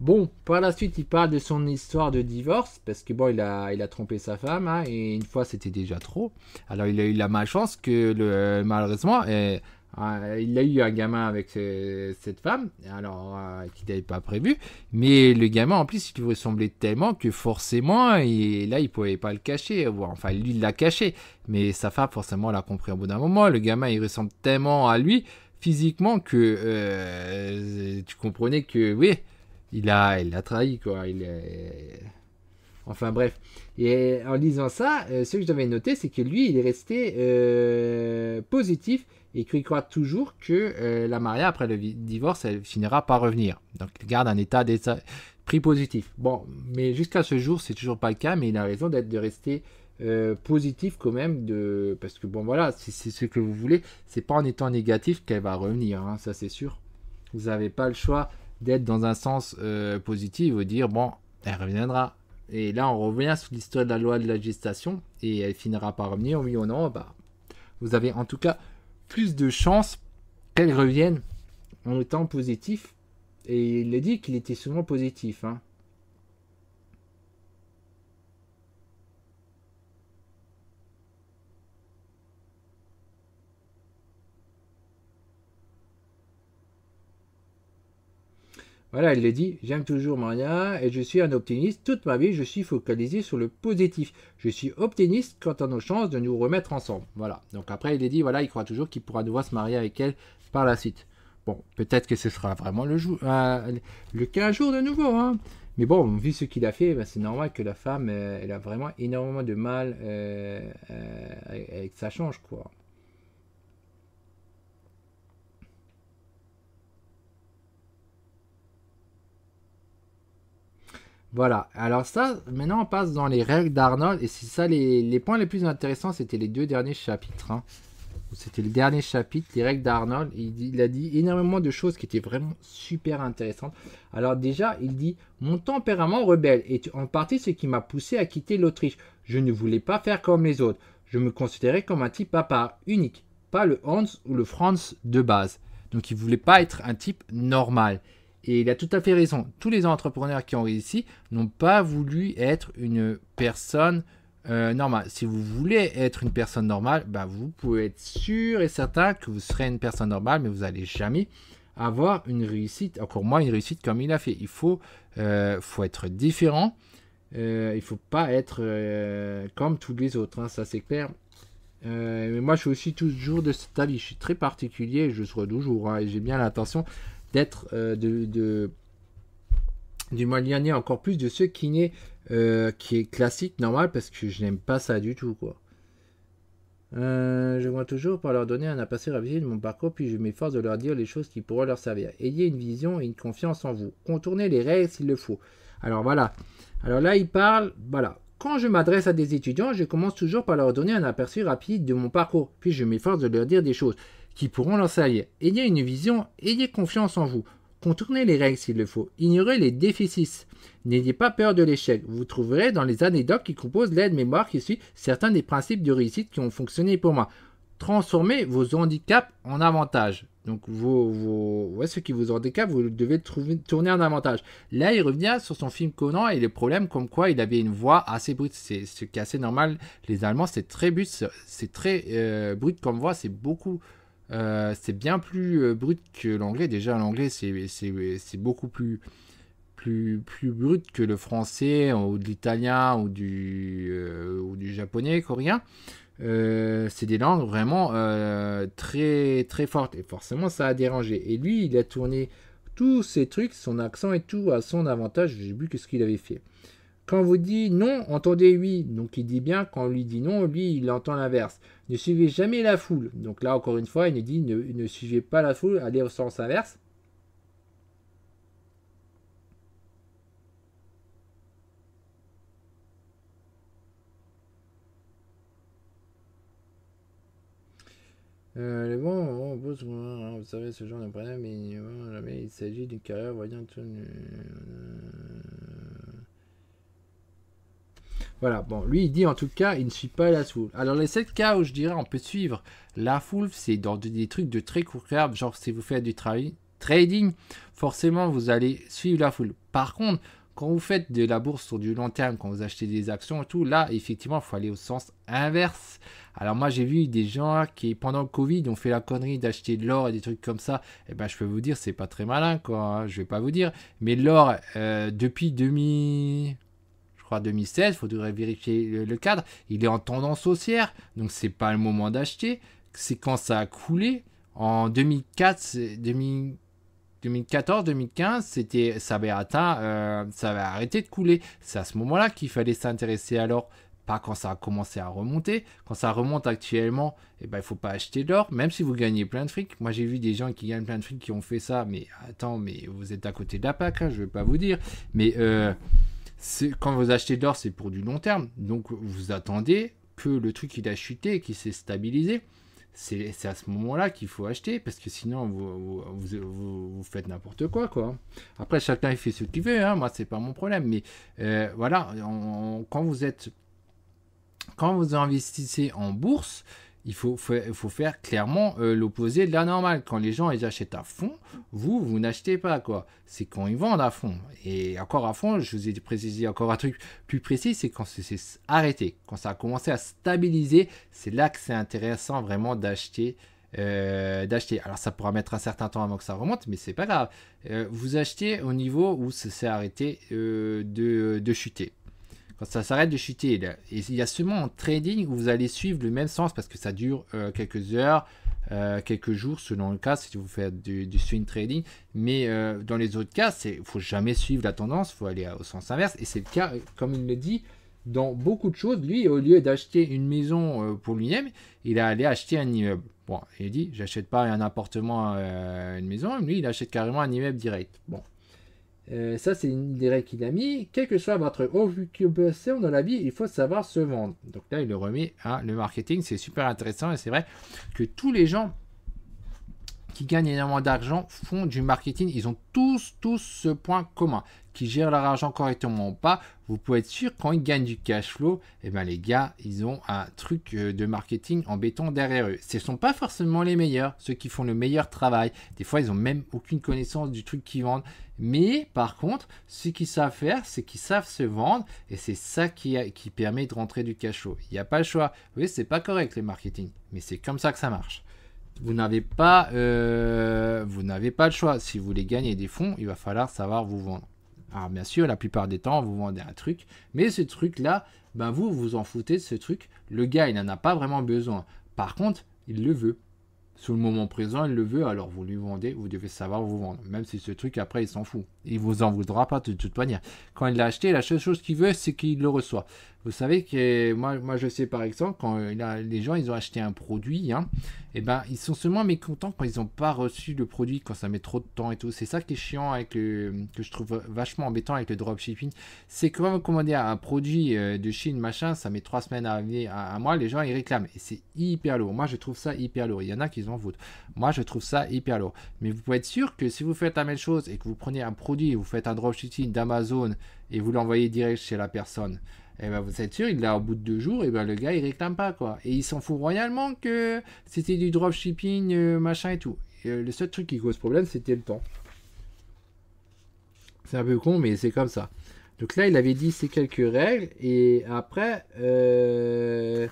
Bon, par la suite, il parle de son histoire de divorce, parce que bon, il a, il a trompé sa femme, hein, et une fois, c'était déjà trop. Alors, il a eu la malchance que, le, euh, malheureusement, il a eu un gamin avec euh, cette femme, alors qui euh, qu'il n'avait pas prévu. Mais le gamin, en plus, il lui ressemblait tellement que forcément, il, là, il pouvait pas le cacher. Enfin, lui, il l'a caché. Mais sa femme, forcément, l'a compris au bout d'un moment. Le gamin, il ressemble tellement à lui physiquement que euh, tu comprenais que, oui, il a, trahi, quoi. Enfin bref. Et en lisant ça, ce que j'avais noté, c'est que lui, il est resté positif et qu'il croit toujours que euh, la mariée, après le divorce, elle finira par revenir. Donc, il garde un état d'esprit positif. Bon, mais jusqu'à ce jour, c'est toujours pas le cas, mais il a raison d'être de rester euh, positif quand même, de parce que bon voilà, si c'est ce que vous voulez, c'est pas en étant négatif qu'elle va revenir, hein, ça c'est sûr. Vous n'avez pas le choix d'être dans un sens euh, positif ou dire bon, elle reviendra. Et là, on revient sur l'histoire de la loi de la gestation et elle finira par revenir, oui ou non. Bah, vous avez en tout cas plus de chances qu'elle revienne en étant positif. Et il a dit qu'il était souvent positif. Hein. Voilà, il l'a dit, j'aime toujours Maria et je suis un optimiste. Toute ma vie, je suis focalisé sur le positif. Je suis optimiste quant à nos chances de nous remettre ensemble. Voilà. Donc après, il est dit, voilà, il croit toujours qu'il pourra devoir se marier avec elle par la suite. Bon, peut-être que ce sera vraiment le, jour, euh, le 15 jours de nouveau. Hein. Mais bon, vu ce qu'il a fait, ben, c'est normal que la femme, euh, elle a vraiment énormément de mal et euh, avec ça change, quoi. Voilà. Alors ça, maintenant on passe dans les règles d'Arnold. Et c'est ça les, points les plus intéressants, c'était les deux derniers chapitres. Hein. C'était le dernier chapitre, les règles d'Arnold. Il, il, a dit énormément de choses qui étaient vraiment super intéressantes. Alors déjà, il dit mon tempérament rebelle est en partie ce qui m'a poussé à quitter l'Autriche. Je ne voulais pas faire comme les autres. Je me considérais comme un type à part, unique, pas le Hans ou le Franz de base. Donc il voulait pas être un type normal. Et il a tout à fait raison. Tous les entrepreneurs qui ont réussi n'ont pas voulu être une personne euh, normale. Si vous voulez être une personne normale, bah vous pouvez être sûr et certain que vous serez une personne normale, mais vous n'allez jamais avoir une réussite, encore moins une réussite comme il a fait. Il faut, euh, faut être différent. Euh, il faut pas être euh, comme tous les autres. Hein, ça, c'est clair. mais moi, je suis aussi toujours de cet avis. Je suis très particulier, je serai toujours. Hein, et j'ai bien l'intention d'être euh, de, du mois encore plus de ce qui n'est euh, qui est classique, normal, parce que je n'aime pas ça du tout, quoi. Euh, je vois toujours par leur donner un aperçu rapide de mon parcours, puis je m'efforce de leur dire les choses qui pourraient leur servir. Ayez une vision et une confiance en vous. Contournez les règles s'il le faut. Alors voilà. Alors là, il parle, voilà. Quand je m'adresse à des étudiants, je commence toujours par leur donner un aperçu rapide de mon parcours, puis je m'efforce de leur dire des choses qui pourront l'enseigner. Ayez une vision, ayez confiance en vous. Contournez les règles s'il le faut. Ignorez les déficits. N'ayez pas peur de l'échec. Vous trouverez dans les anecdotes qui composent l'aide mémoire qui suit certains des principes de réussite qui ont fonctionné pour moi. Transformez vos handicaps en avantages. Donc, vos, vos... ce qui vous handicape, vous devez trouver, tourner en avantage. Là, il revient sur son film Conan et le problème comme quoi il avait une voix assez brute. C'est ce qui est assez normal. Les Allemands, c'est très brut, c'est très euh, brut comme voix. C'est beaucoup euh, c'est bien plus euh, brut que l'anglais. Déjà, l'anglais, c'est beaucoup plus, plus, plus brut que le français ou de l'italien ou, du euh, ou du japonais, coréen. c'est des langues vraiment très, très fortes. Et forcément, ça a dérangé. Et lui, il a tourné tous ses trucs, son accent et tout, à son avantage. J'ai vu que ce qu'il avait fait. Quand vous dit non, entendez oui. Donc il dit bien, quand on lui dit non, lui, il entend l'inverse. Ne suivez jamais la foule. Donc là, encore une fois, il nous dit ne, ne suivez pas la foule, allez au sens inverse. Euh, les bons, on pose hein, ce genre de problème, mais il s'agit d'une carrière voyant euh, Voilà, bon, lui il dit en tout cas, il ne suit pas la foule. Alors les 7 cas où je dirais on peut suivre la foule, c'est dans des trucs de très court terme, genre si vous faites du trading, forcément vous allez suivre la foule. Par contre, quand vous faites de la bourse sur du long terme, quand vous achetez des actions et tout, là effectivement il faut aller au sens inverse. Alors moi j'ai vu des gens qui pendant le Covid ont fait la connerie d'acheter de l'or et des trucs comme ça. Et eh ben je peux vous dire c'est pas très malin quoi, hein, je vais pas vous dire. Mais l'or euh, depuis 2000 2016, 2016, faudrait vérifier le, cadre. Il est en tendance haussière, donc c'est pas le moment d'acheter. C'est quand ça a coulé. En 2004, 2014, 2015, c'était, ça avait atteint, euh, ça avait arrêté de couler. C'est à ce moment-là qu'il fallait s'intéresser alors pas quand ça a commencé à remonter. Quand ça remonte actuellement, et eh ben, il faut pas acheter d'or, même si vous gagnez plein de fric. Moi, j'ai vu des gens qui gagnent plein de fric qui ont fait ça, mais attends, mais vous êtes à côté de la PAC, hein, je vais pas vous dire. Mais euh, quand vous achetez de l'or, c'est pour du long terme. Donc vous attendez que le truc il a chuté qu'il s'est stabilisé. C'est à ce moment-là qu'il faut acheter parce que sinon vous, faites n'importe quoi, quoi. Après, chacun il fait ce qu'il veut, hein. moi c'est pas mon problème. Mais euh, voilà, quand vous êtes. Quand vous investissez en bourse, il faut, faut faire clairement euh, l'opposé de la normale. Quand les gens ils achètent à fond, vous, vous n'achetez pas, quoi. C'est quand ils vendent à fond. Et encore à fond, je vous ai précisé encore un truc plus précis, c'est quand c'est arrêté, quand ça a commencé à stabiliser, c'est là que c'est intéressant vraiment d'acheter. Euh, d'acheter. Alors ça pourra mettre un certain temps avant que ça remonte, mais c'est pas grave. Euh, vous achetez au niveau où ça s'est arrêté de chuter quand ça s'arrête de chuter. il y a seulement en trading où vous allez suivre le même sens parce que ça dure euh, quelques heures, euh, quelques jours selon le cas si vous faites du, swing trading. Mais euh, dans les autres cas, il faut jamais suivre la tendance, il faut aller au sens inverse. Et c'est le cas, comme il le dit, dans beaucoup de choses. Lui, au lieu d'acheter une maison pour lui-même, il a allé acheter un immeuble. Bon, il dit, j'achète pas un appartement, une maison. Lui, il achète carrément un immeuble direct. Bon, euh, ça, c'est une idée qu'il a mis. Quel que soit votre occupation dans la vie, il faut savoir se vendre. Donc là, il le remet à le marketing. C'est super intéressant et c'est vrai que tous les gens qui gagnent énormément d'argent font du marketing. Ils ont tous, tous ce point commun. Qui gèrent leur argent correctement ou pas, vous pouvez être sûr quand ils gagnent du cash flow, et eh ben les gars, ils ont un truc euh, de marketing en béton derrière eux. Ce ne sont pas forcément les meilleurs, ceux qui font le meilleur travail. Des fois, ils ont même aucune connaissance du truc qu'ils vendent. Mais par contre, ce qu'ils savent faire, c'est qu'ils savent se vendre et c'est ça qui, permet de rentrer du cachot. Il n'y a pas le choix. Oui, c'est pas correct le marketing, mais c'est comme ça que ça marche. Vous n'avez pas, euh, vous n'avez pas le choix. Si vous voulez gagner des fonds, il va falloir savoir vous vendre. Alors bien sûr, la plupart des temps, vous vendez un truc, mais ce truc-là, ben vous vous en foutez de ce truc. Le gars, il n'en a pas vraiment besoin. Par contre, il le veut sous le moment présent, il le veut, alors vous lui vendez, vous devez savoir vous vendre. Même si ce truc, après, il s'en fout. Il vous en voudra pas de toute manière. Quand il l'a acheté, la seule chose qu'il veut, c'est qu'il le reçoit. Vous savez que moi, moi je sais par exemple, quand il a, les gens ils ont acheté un produit, hein, et eh ben ils sont seulement mécontents quand ils n'ont pas reçu le produit, quand ça met trop de temps et tout. C'est ça qui est chiant avec le, que je trouve vachement embêtant avec le dropshipping. C'est que quand vous commandez un produit euh, de Chine, machin, ça met trois semaines à venir à, moi, les gens ils réclament. Et c'est hyper lourd. Moi je trouve ça hyper lourd. Il y en a qui en foutent. Moi je trouve ça hyper lourd. Mais vous pouvez être sûr que si vous faites la même chose et que vous prenez un produit vous faites un dropshipping d'Amazon et vous l'envoyez direct chez la personne, et eh ben vous êtes sûr, il l'a au bout de deux jours, et eh ben le gars il réclame pas quoi. Et il s'en fout royalement que c'était du dropshipping, euh, machin et tout. Euh, le seul truc qui cause problème, c'était le temps. C'est un peu con, mais c'est comme ça. Donc là, il avait dit ces quelques règles, et après, euh,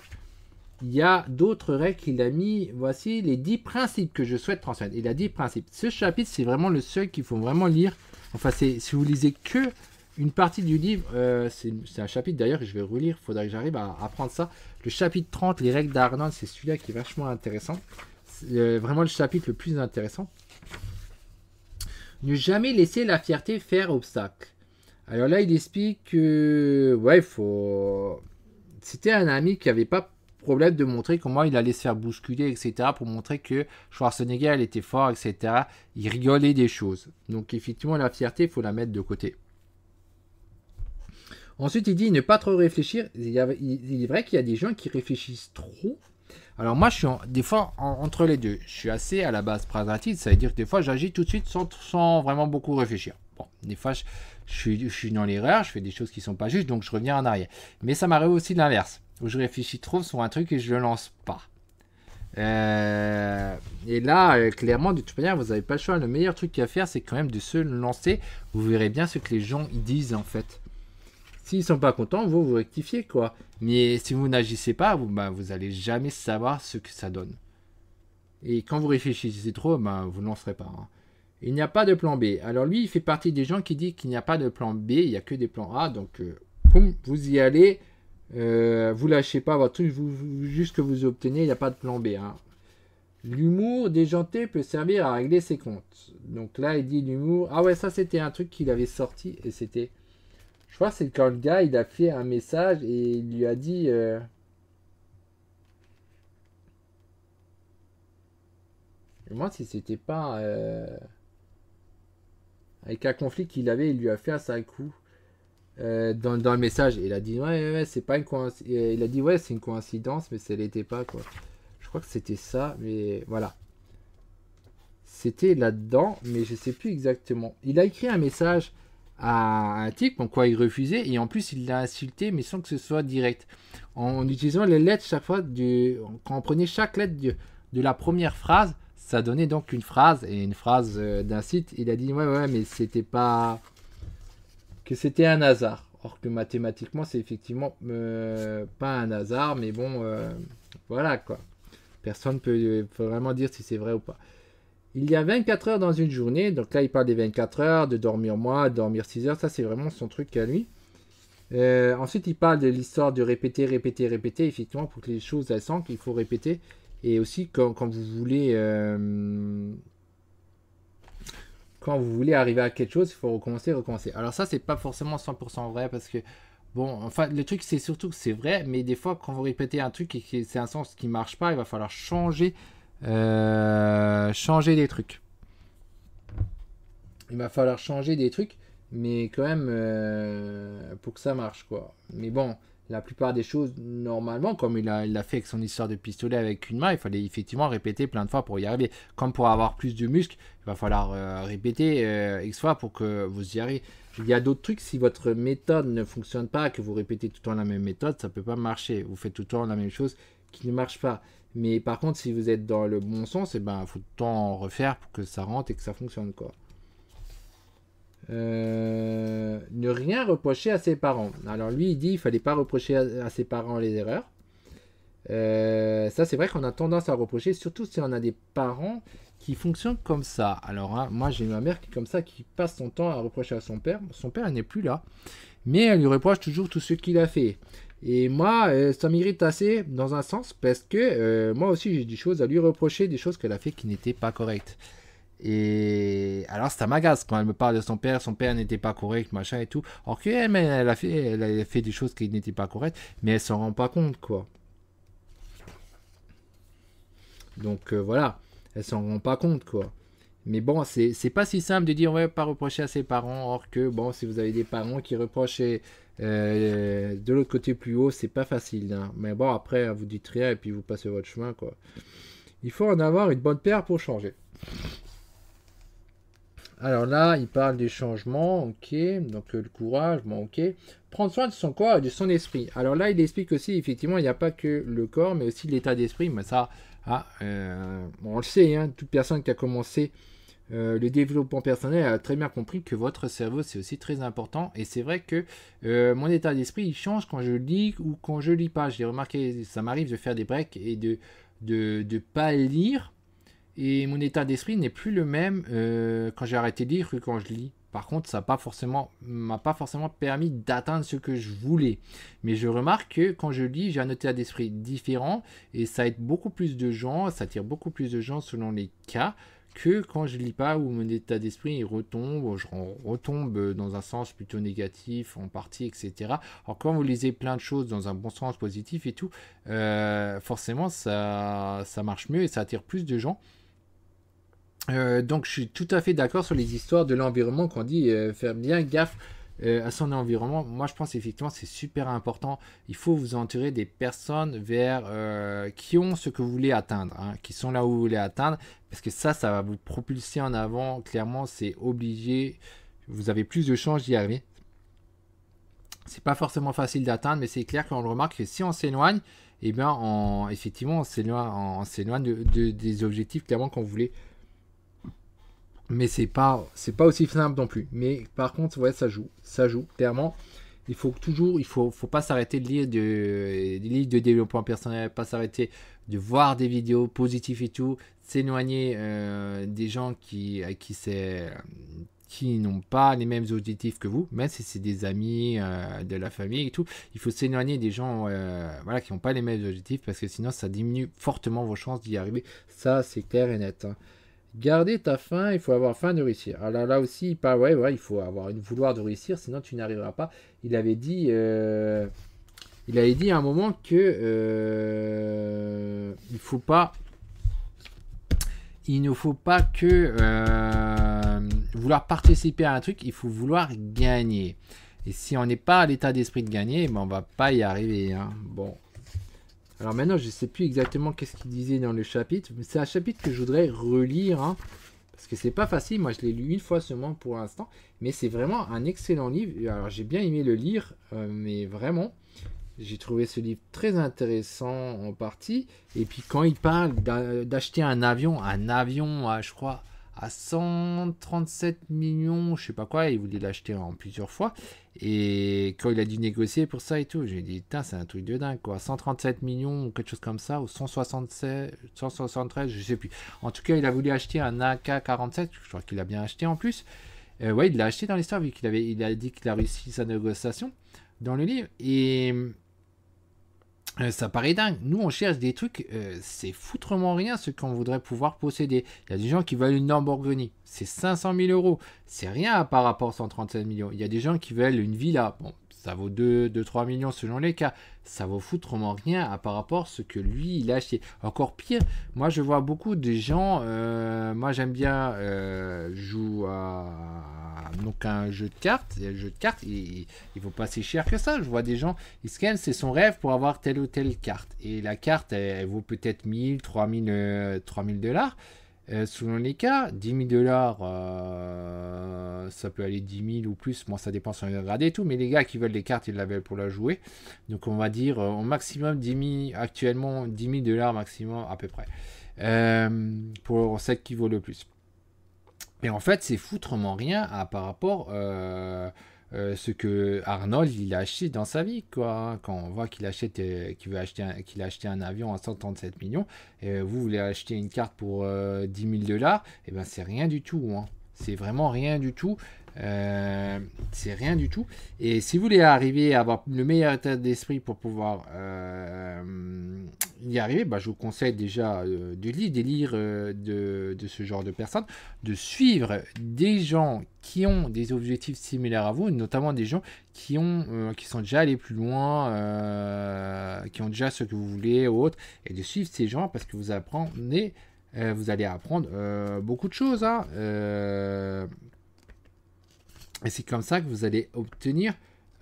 il y a d'autres règles qu'il a mis. Voici les dix principes que je souhaite transmettre. Il a dit principes. Ce chapitre, c'est vraiment le seul qu'il faut vraiment lire Enfin, si vous lisez que une partie du livre, euh, c'est un chapitre d'ailleurs que je vais relire, faudrait que j'arrive à apprendre ça. Le chapitre 30, les règles d'Arnold, c'est celui-là qui est vachement intéressant. C'est euh, vraiment le chapitre le plus intéressant. Ne jamais laisser la fierté faire obstacle. Alors là, il explique que, ouais, faut... C'était un ami qui n'avait pas problème de montrer comment il allait se faire bousculer, etc., pour montrer que Schwarzenegger, il était fort, etc. Il rigolait des choses. Donc effectivement, la fierté, il faut la mettre de côté. Ensuite, il dit ne pas trop réfléchir. Il, il, est vrai qu'il y a des gens qui réfléchissent trop. Alors moi, je suis des fois entre les deux. Je suis assez à la base pragmatique, ça veut dire que des fois, j'agis tout de suite sans, vraiment beaucoup réfléchir. Bon, des fois, je, suis, je suis dans l'erreur, je fais des choses qui ne sont pas justes, donc je reviens en arrière. Mais ça m'arrive aussi l'inverse où je réfléchis trop sur un truc et je le lance pas. Euh, et là, euh, clairement, de toute manière, vous n'avez pas le choix. Le meilleur truc à faire, c'est quand même de se lancer. Vous verrez bien ce que les gens disent en fait. S'ils sont pas contents, vous vous rectifiez quoi. Mais si vous n'agissez pas, vous, n'allez bah, vous allez jamais savoir ce que ça donne. Et quand vous réfléchissez trop, bah, vous ne lancerez pas. Hein. Il n'y a pas de plan B. Alors lui, il fait partie des gens qui disent qu'il n'y a pas de plan B, il n'y a que des plans A. Donc, euh, vous y allez. Euh, vous lâchez pas votre truc, vous, juste que vous obtenez, il n'y a pas de plan B. Hein. L'humour déjanté peut servir à régler ses comptes. Donc là, il dit l'humour. Ah ouais, ça c'était un truc qu'il avait sorti et c'était. Je crois c'est quand le gars il a fait un message et il lui a dit. Moi, euh, Je si c'était pas. Euh, avec un conflit qu'il avait, il lui a fait à 5 coup. Euh, dans, le message, il a dit ouais, c'est pas une coïncidence. Euh, il a dit ouais, c'est une coïncidence, mais ça l'était pas quoi. Je crois que c'était ça, mais voilà. C'était là-dedans, mais je sais plus exactement. Il a écrit un message à un type en quoi il refusait et en plus il l'a insulté mais sans que ce soit direct en utilisant les lettres chaque fois du quand on prenait chaque lettre de la première phrase ça donnait donc une phrase et une phrase euh, d'un site il a dit ouais ouais mais c'était pas c'était un hasard. Or que mathématiquement, c'est effectivement euh, pas un hasard, mais bon, euh, voilà quoi. Personne peut, euh, vraiment dire si c'est vrai ou pas. Il y a 24 heures dans une journée, donc là il parle des 24 heures, de dormir moi, dormir 6 heures, ça c'est vraiment son truc à lui. ensuite, il parle de l'histoire de répéter, répéter, répéter. Effectivement, pour que les choses elles sont qu'il faut répéter. Et aussi, quand, quand vous voulez quand vous voulez arriver à quelque chose, il faut recommencer, recommencer. Alors ça, c'est pas forcément 100% vrai parce que bon, enfin le truc c'est surtout que c'est vrai, mais des fois quand vous répétez un truc et que c'est un sens qui marche pas, il va falloir changer, euh, changer des trucs. Il va falloir changer des trucs, mais quand même euh, pour que ça marche quoi. Mais bon, la plupart des choses normalement, comme il l'a fait avec son histoire de pistolet avec une main, il fallait effectivement répéter plein de fois pour y arriver. Comme pour avoir plus de muscles, il va falloir euh, répéter euh, X fois pour que vous y arriviez. Il y a d'autres trucs, si votre méthode ne fonctionne pas, que vous répétez tout le temps la même méthode, ça ne peut pas marcher. Vous faites tout le temps la même chose qui ne marche pas. Mais par contre, si vous êtes dans le bon sens, il eh ben, faut tout le temps refaire pour que ça rentre et que ça fonctionne. quoi. Euh, ne rien reprocher à ses parents. Alors lui, il dit il fallait pas reprocher à, ses parents les erreurs. Euh, ça, c'est vrai qu'on a tendance à reprocher, surtout si on a des parents qui fonctionnent comme ça. Alors, hein, moi, j'ai ma mère qui comme ça, qui passe son temps à reprocher à son père. Son père n'est plus là, mais elle lui reproche toujours tout ce qu'il a fait. Et moi, euh, ça m'irrite assez dans un sens parce que moi aussi, j'ai des choses à lui reprocher, des choses qu'elle a fait qui n'étaient pas correctes. Et alors ça m'agace quand elle me parle de son père, son père n'était pas correct, machin et tout. or que elle a fait, elle a fait des choses qui n'étaient pas correctes, mais elle s'en rend pas compte, quoi. Donc euh, voilà, elle s'en rend pas compte, quoi. Mais bon, c'est pas si simple de dire ouais, pas reprocher à ses parents. Or que bon, si vous avez des parents qui reprochent euh, de l'autre côté plus haut, c'est pas facile. Hein. Mais bon, après, vous dites rien et puis vous passez votre chemin, quoi. Il faut en avoir une bonne paire pour changer. Alors là, il parle des changements, ok, donc euh, le courage, bon, ok. Prendre soin de son corps et de son esprit. Alors là, il explique aussi, effectivement, il n'y a pas que le corps, mais aussi l'état d'esprit. Mais ça, ah, euh, on le sait, hein. toute personne qui a commencé euh, le développement personnel a très bien compris que votre cerveau, c'est aussi très important. Et c'est vrai que mon état d'esprit, il change quand je lis ou quand je lis pas. J'ai remarqué, ça m'arrive de faire des breaks et de ne de, pas lire et mon état d'esprit n'est plus le même euh, quand j'ai arrêté de lire que quand je lis. Par contre, ça pas m'a pas forcément permis d'atteindre ce que je voulais. Mais je remarque que quand je lis, j'ai un état d'esprit différent et ça aide beaucoup plus de gens, ça attire beaucoup plus de gens selon les cas que quand je lis pas où mon état d'esprit retombe, je retombe dans un sens plutôt négatif en partie, etc. Alors quand vous lisez plein de choses dans un bon sens positif et tout, euh, forcément ça, ça marche mieux et ça attire plus de gens euh, donc je suis tout à fait d'accord sur les histoires de l'environnement qu'on dit euh, faire bien gaffe euh, à son environnement. Moi je pense effectivement c'est super important. Il faut vous entourer des personnes vers qui ont ce que vous voulez atteindre, hein, qui sont là où vous voulez atteindre, parce que ça ça va vous propulser en avant. Clairement c'est obligé. Vous avez plus de chances d'y arriver. C'est pas forcément facile d'atteindre, mais c'est clair qu'on le remarque que si on s'éloigne, et eh bien on, effectivement on s'éloigne, de, des objectifs clairement qu'on voulait mais c'est pas c'est pas aussi simple non plus. Mais par contre, ouais, ça joue, ça joue clairement. Il faut toujours, il faut, pas s'arrêter de lire de, des livres de développement personnel, pas s'arrêter de voir des vidéos positives et tout, s'éloigner euh, des gens qui qui c'est qui n'ont pas les mêmes objectifs que vous, même si c'est des amis, euh, de la famille et tout, il faut s'éloigner des gens euh, voilà, qui n'ont pas les mêmes objectifs parce que sinon ça diminue fortement vos chances d'y arriver. Ça, c'est clair et net. Hein. Garder ta faim, il faut avoir faim de réussir. Alors ah là aussi, pas, ouais, il faut avoir une vouloir de réussir, sinon tu n'arriveras pas. Il avait dit, euh, il avait dit à un moment que euh, il faut pas, il ne faut pas que euh, vouloir participer à un truc, il faut vouloir gagner. Et si on n'est pas à l'état d'esprit de gagner, ben on va pas y arriver. Hein. Bon, alors maintenant, je ne sais plus exactement qu'est-ce qu'il disait dans le chapitre, mais c'est un chapitre que je voudrais relire, hein, parce que c'est pas facile. Moi, je l'ai lu une fois seulement pour l'instant, mais c'est vraiment un excellent livre. Alors, j'ai bien aimé le lire, euh, mais vraiment, j'ai trouvé ce livre très intéressant en partie. Et puis, quand il parle d'acheter un avion, un avion, euh, je crois, à 137 millions, je sais pas quoi, il voulait l'acheter en plusieurs fois. Et quand il a dû négocier pour ça et tout, j'ai dit, putain, c'est un truc de dingue, quoi. 137 millions ou quelque chose comme ça, ou 167, 173, je sais plus. En tout cas, il a voulu acheter un AK-47, je crois qu'il a bien acheté en plus. Euh, ouais, il l'a acheté dans l'histoire, vu qu'il avait, il a dit qu'il a réussi sa négociation dans le livre. Et euh, ça paraît dingue. Nous, on cherche des trucs, euh, c'est foutrement rien ce qu'on voudrait pouvoir posséder. Il y a des gens qui veulent une Lamborghini, c'est 500 000 euros. C'est rien par rapport à 137 millions. Il y a des gens qui veulent une villa, bon, ça vaut 2-3 millions selon les cas. Ça vaut foutrement rien à par rapport à ce que lui, il a acheté. Encore pire, moi, je vois beaucoup de gens, euh, moi, j'aime bien jouer à donc un jeu de cartes. jeu de cartes, il, ne faut pas si cher que ça. Je vois des gens, ils se c'est son rêve pour avoir tel ou telle carte. Et la carte, elle, vaut peut-être 1000, 3000, 3000 dollars. Euh, selon les cas, 10 000 dollars, euh, ça peut aller 10 000 ou plus. moi ça dépend sur les gradés tout. Mais les gars qui veulent des cartes, ils la pour la jouer. Donc, on va dire euh, au maximum 10 000, actuellement 10 000 dollars maximum à peu près. pour celle qui vaut le plus. mais en fait, c'est foutrement rien à, hein, par rapport euh, ce que Arnold il a acheté dans sa vie quoi. Quand on voit qu'il achète euh, qu'il veut acheter qu'il a acheté un avion à 137 millions et vous voulez acheter une carte pour 10 euh, 000 dollars, et eh ben c'est rien du tout. Hein. C'est vraiment rien du tout. Euh, c'est rien du tout. Et si vous voulez arriver à avoir le meilleur état d'esprit pour pouvoir euh, y arriver, bah, je vous conseille déjà euh, de lire, des lire de, ce genre de personnes, de suivre des gens qui ont des objectifs similaires à vous, notamment des gens qui, ont, qui sont déjà allés plus loin, qui ont déjà ce que vous voulez ou autre, et de suivre ces gens parce que vous apprenez. vous allez apprendre beaucoup de choses. Hein. Et c'est comme ça que vous allez obtenir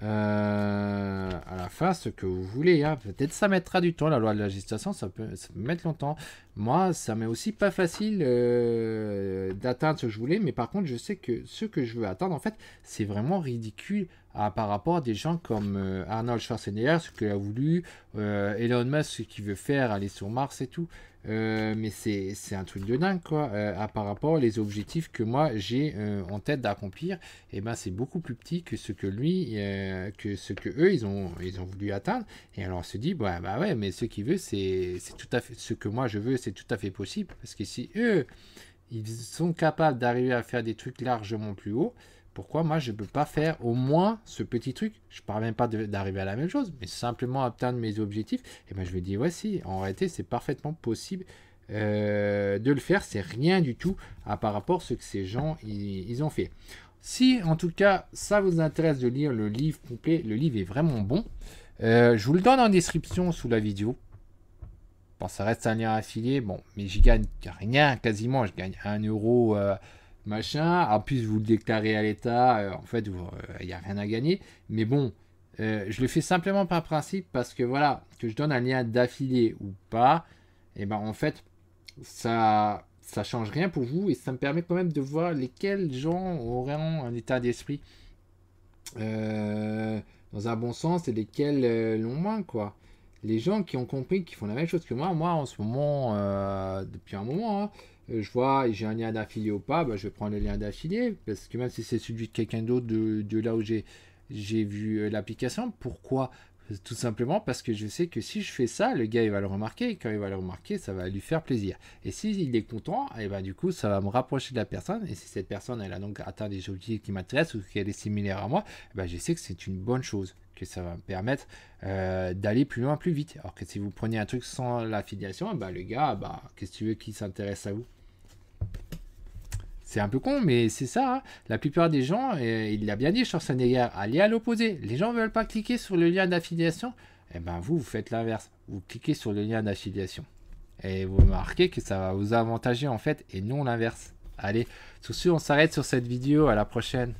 euh, à la fin ce que vous voulez. Hein. Peut-être ça mettra du temps, la loi de la gestation ça peut, mettre longtemps. Moi, ça m'est aussi pas facile euh, d'atteindre ce que je voulais, mais par contre, je sais que ce que je veux atteindre, en fait, c'est vraiment ridicule euh, par rapport à des gens comme Arnold Schwarzenegger, ce qu'il a voulu, Elon Musk, ce qu'il veut faire, aller sur Mars et tout. Euh, mais c'est un truc de dingue, quoi. Euh, à, par rapport les objectifs que moi j'ai euh, en tête d'accomplir, et eh ben c'est beaucoup plus petit que ce que lui, que ce que eux ils ont, ils ont voulu atteindre. Et alors on se dit, bah, bah ouais, mais ce qu'il veut, c'est tout à fait ce que moi je veux, c'est tout à fait possible parce que si eux ils sont capables d'arriver à faire des trucs largement plus haut, pourquoi moi je ne peux pas faire au moins ce petit truc Je parle même pas d'arriver à la même chose, mais simplement atteindre mes objectifs. Et eh bien je me dis, voici, en réalité, c'est parfaitement possible euh, de le faire. C'est rien du tout par rapport à ce que ces gens ils, ont fait. Si en tout cas ça vous intéresse de lire le livre complet, le livre est vraiment bon. Euh, je vous le donne en description sous la vidéo. Bon, ça reste un lien affilié, bon, mais j'y gagne rien quasiment. Je gagne 1 euro. Euh, machin. En plus, vous le déclarez à l'État, euh, en fait, il n'y euh, a rien à gagner. Mais bon, euh, je le fais simplement par principe parce que voilà, que je donne un lien d'affilié ou pas, et eh ben en fait, ça ça change rien pour vous et ça me permet quand même de voir lesquels gens auront un état d'esprit dans un bon sens et lesquels l'ont moins quoi. Les gens qui ont compris, qui font la même chose que moi, moi en ce moment, depuis un moment, hein, euh, je vois, j'ai un lien d'affilié ou pas, bah, je vais prendre le lien d'affilié, parce que même si c'est celui de quelqu'un d'autre de, là où j'ai, j'ai vu euh, l'application, pourquoi Tout simplement parce que je sais que si je fais ça, le gars il va le remarquer, et quand il va le remarquer, ça va lui faire plaisir. Et s'il est content, et eh ben, du coup, ça va me rapprocher de la personne, et si cette personne, elle a donc atteint des objectifs qui m'intéressent, ou qu'elle est similaire à moi, eh ben, je sais que c'est une bonne chose que ça va me permettre euh, d'aller plus loin plus vite. Alors que si vous prenez un truc sans l'affiliation, bah, le gars, bah, qu'est-ce que tu veux qu'il s'intéresse à vous c'est un peu con, mais c'est ça. Hein. La plupart des gens, euh, il l'a bien dit, Schwarzenegger, allez à l'opposé. Les gens ne veulent pas cliquer sur le lien d'affiliation. Eh bien, vous, vous faites l'inverse. Vous cliquez sur le lien d'affiliation. Et vous remarquez que ça va vous avantager en fait, et non l'inverse. Allez, sur ce, on s'arrête sur cette vidéo. À la prochaine.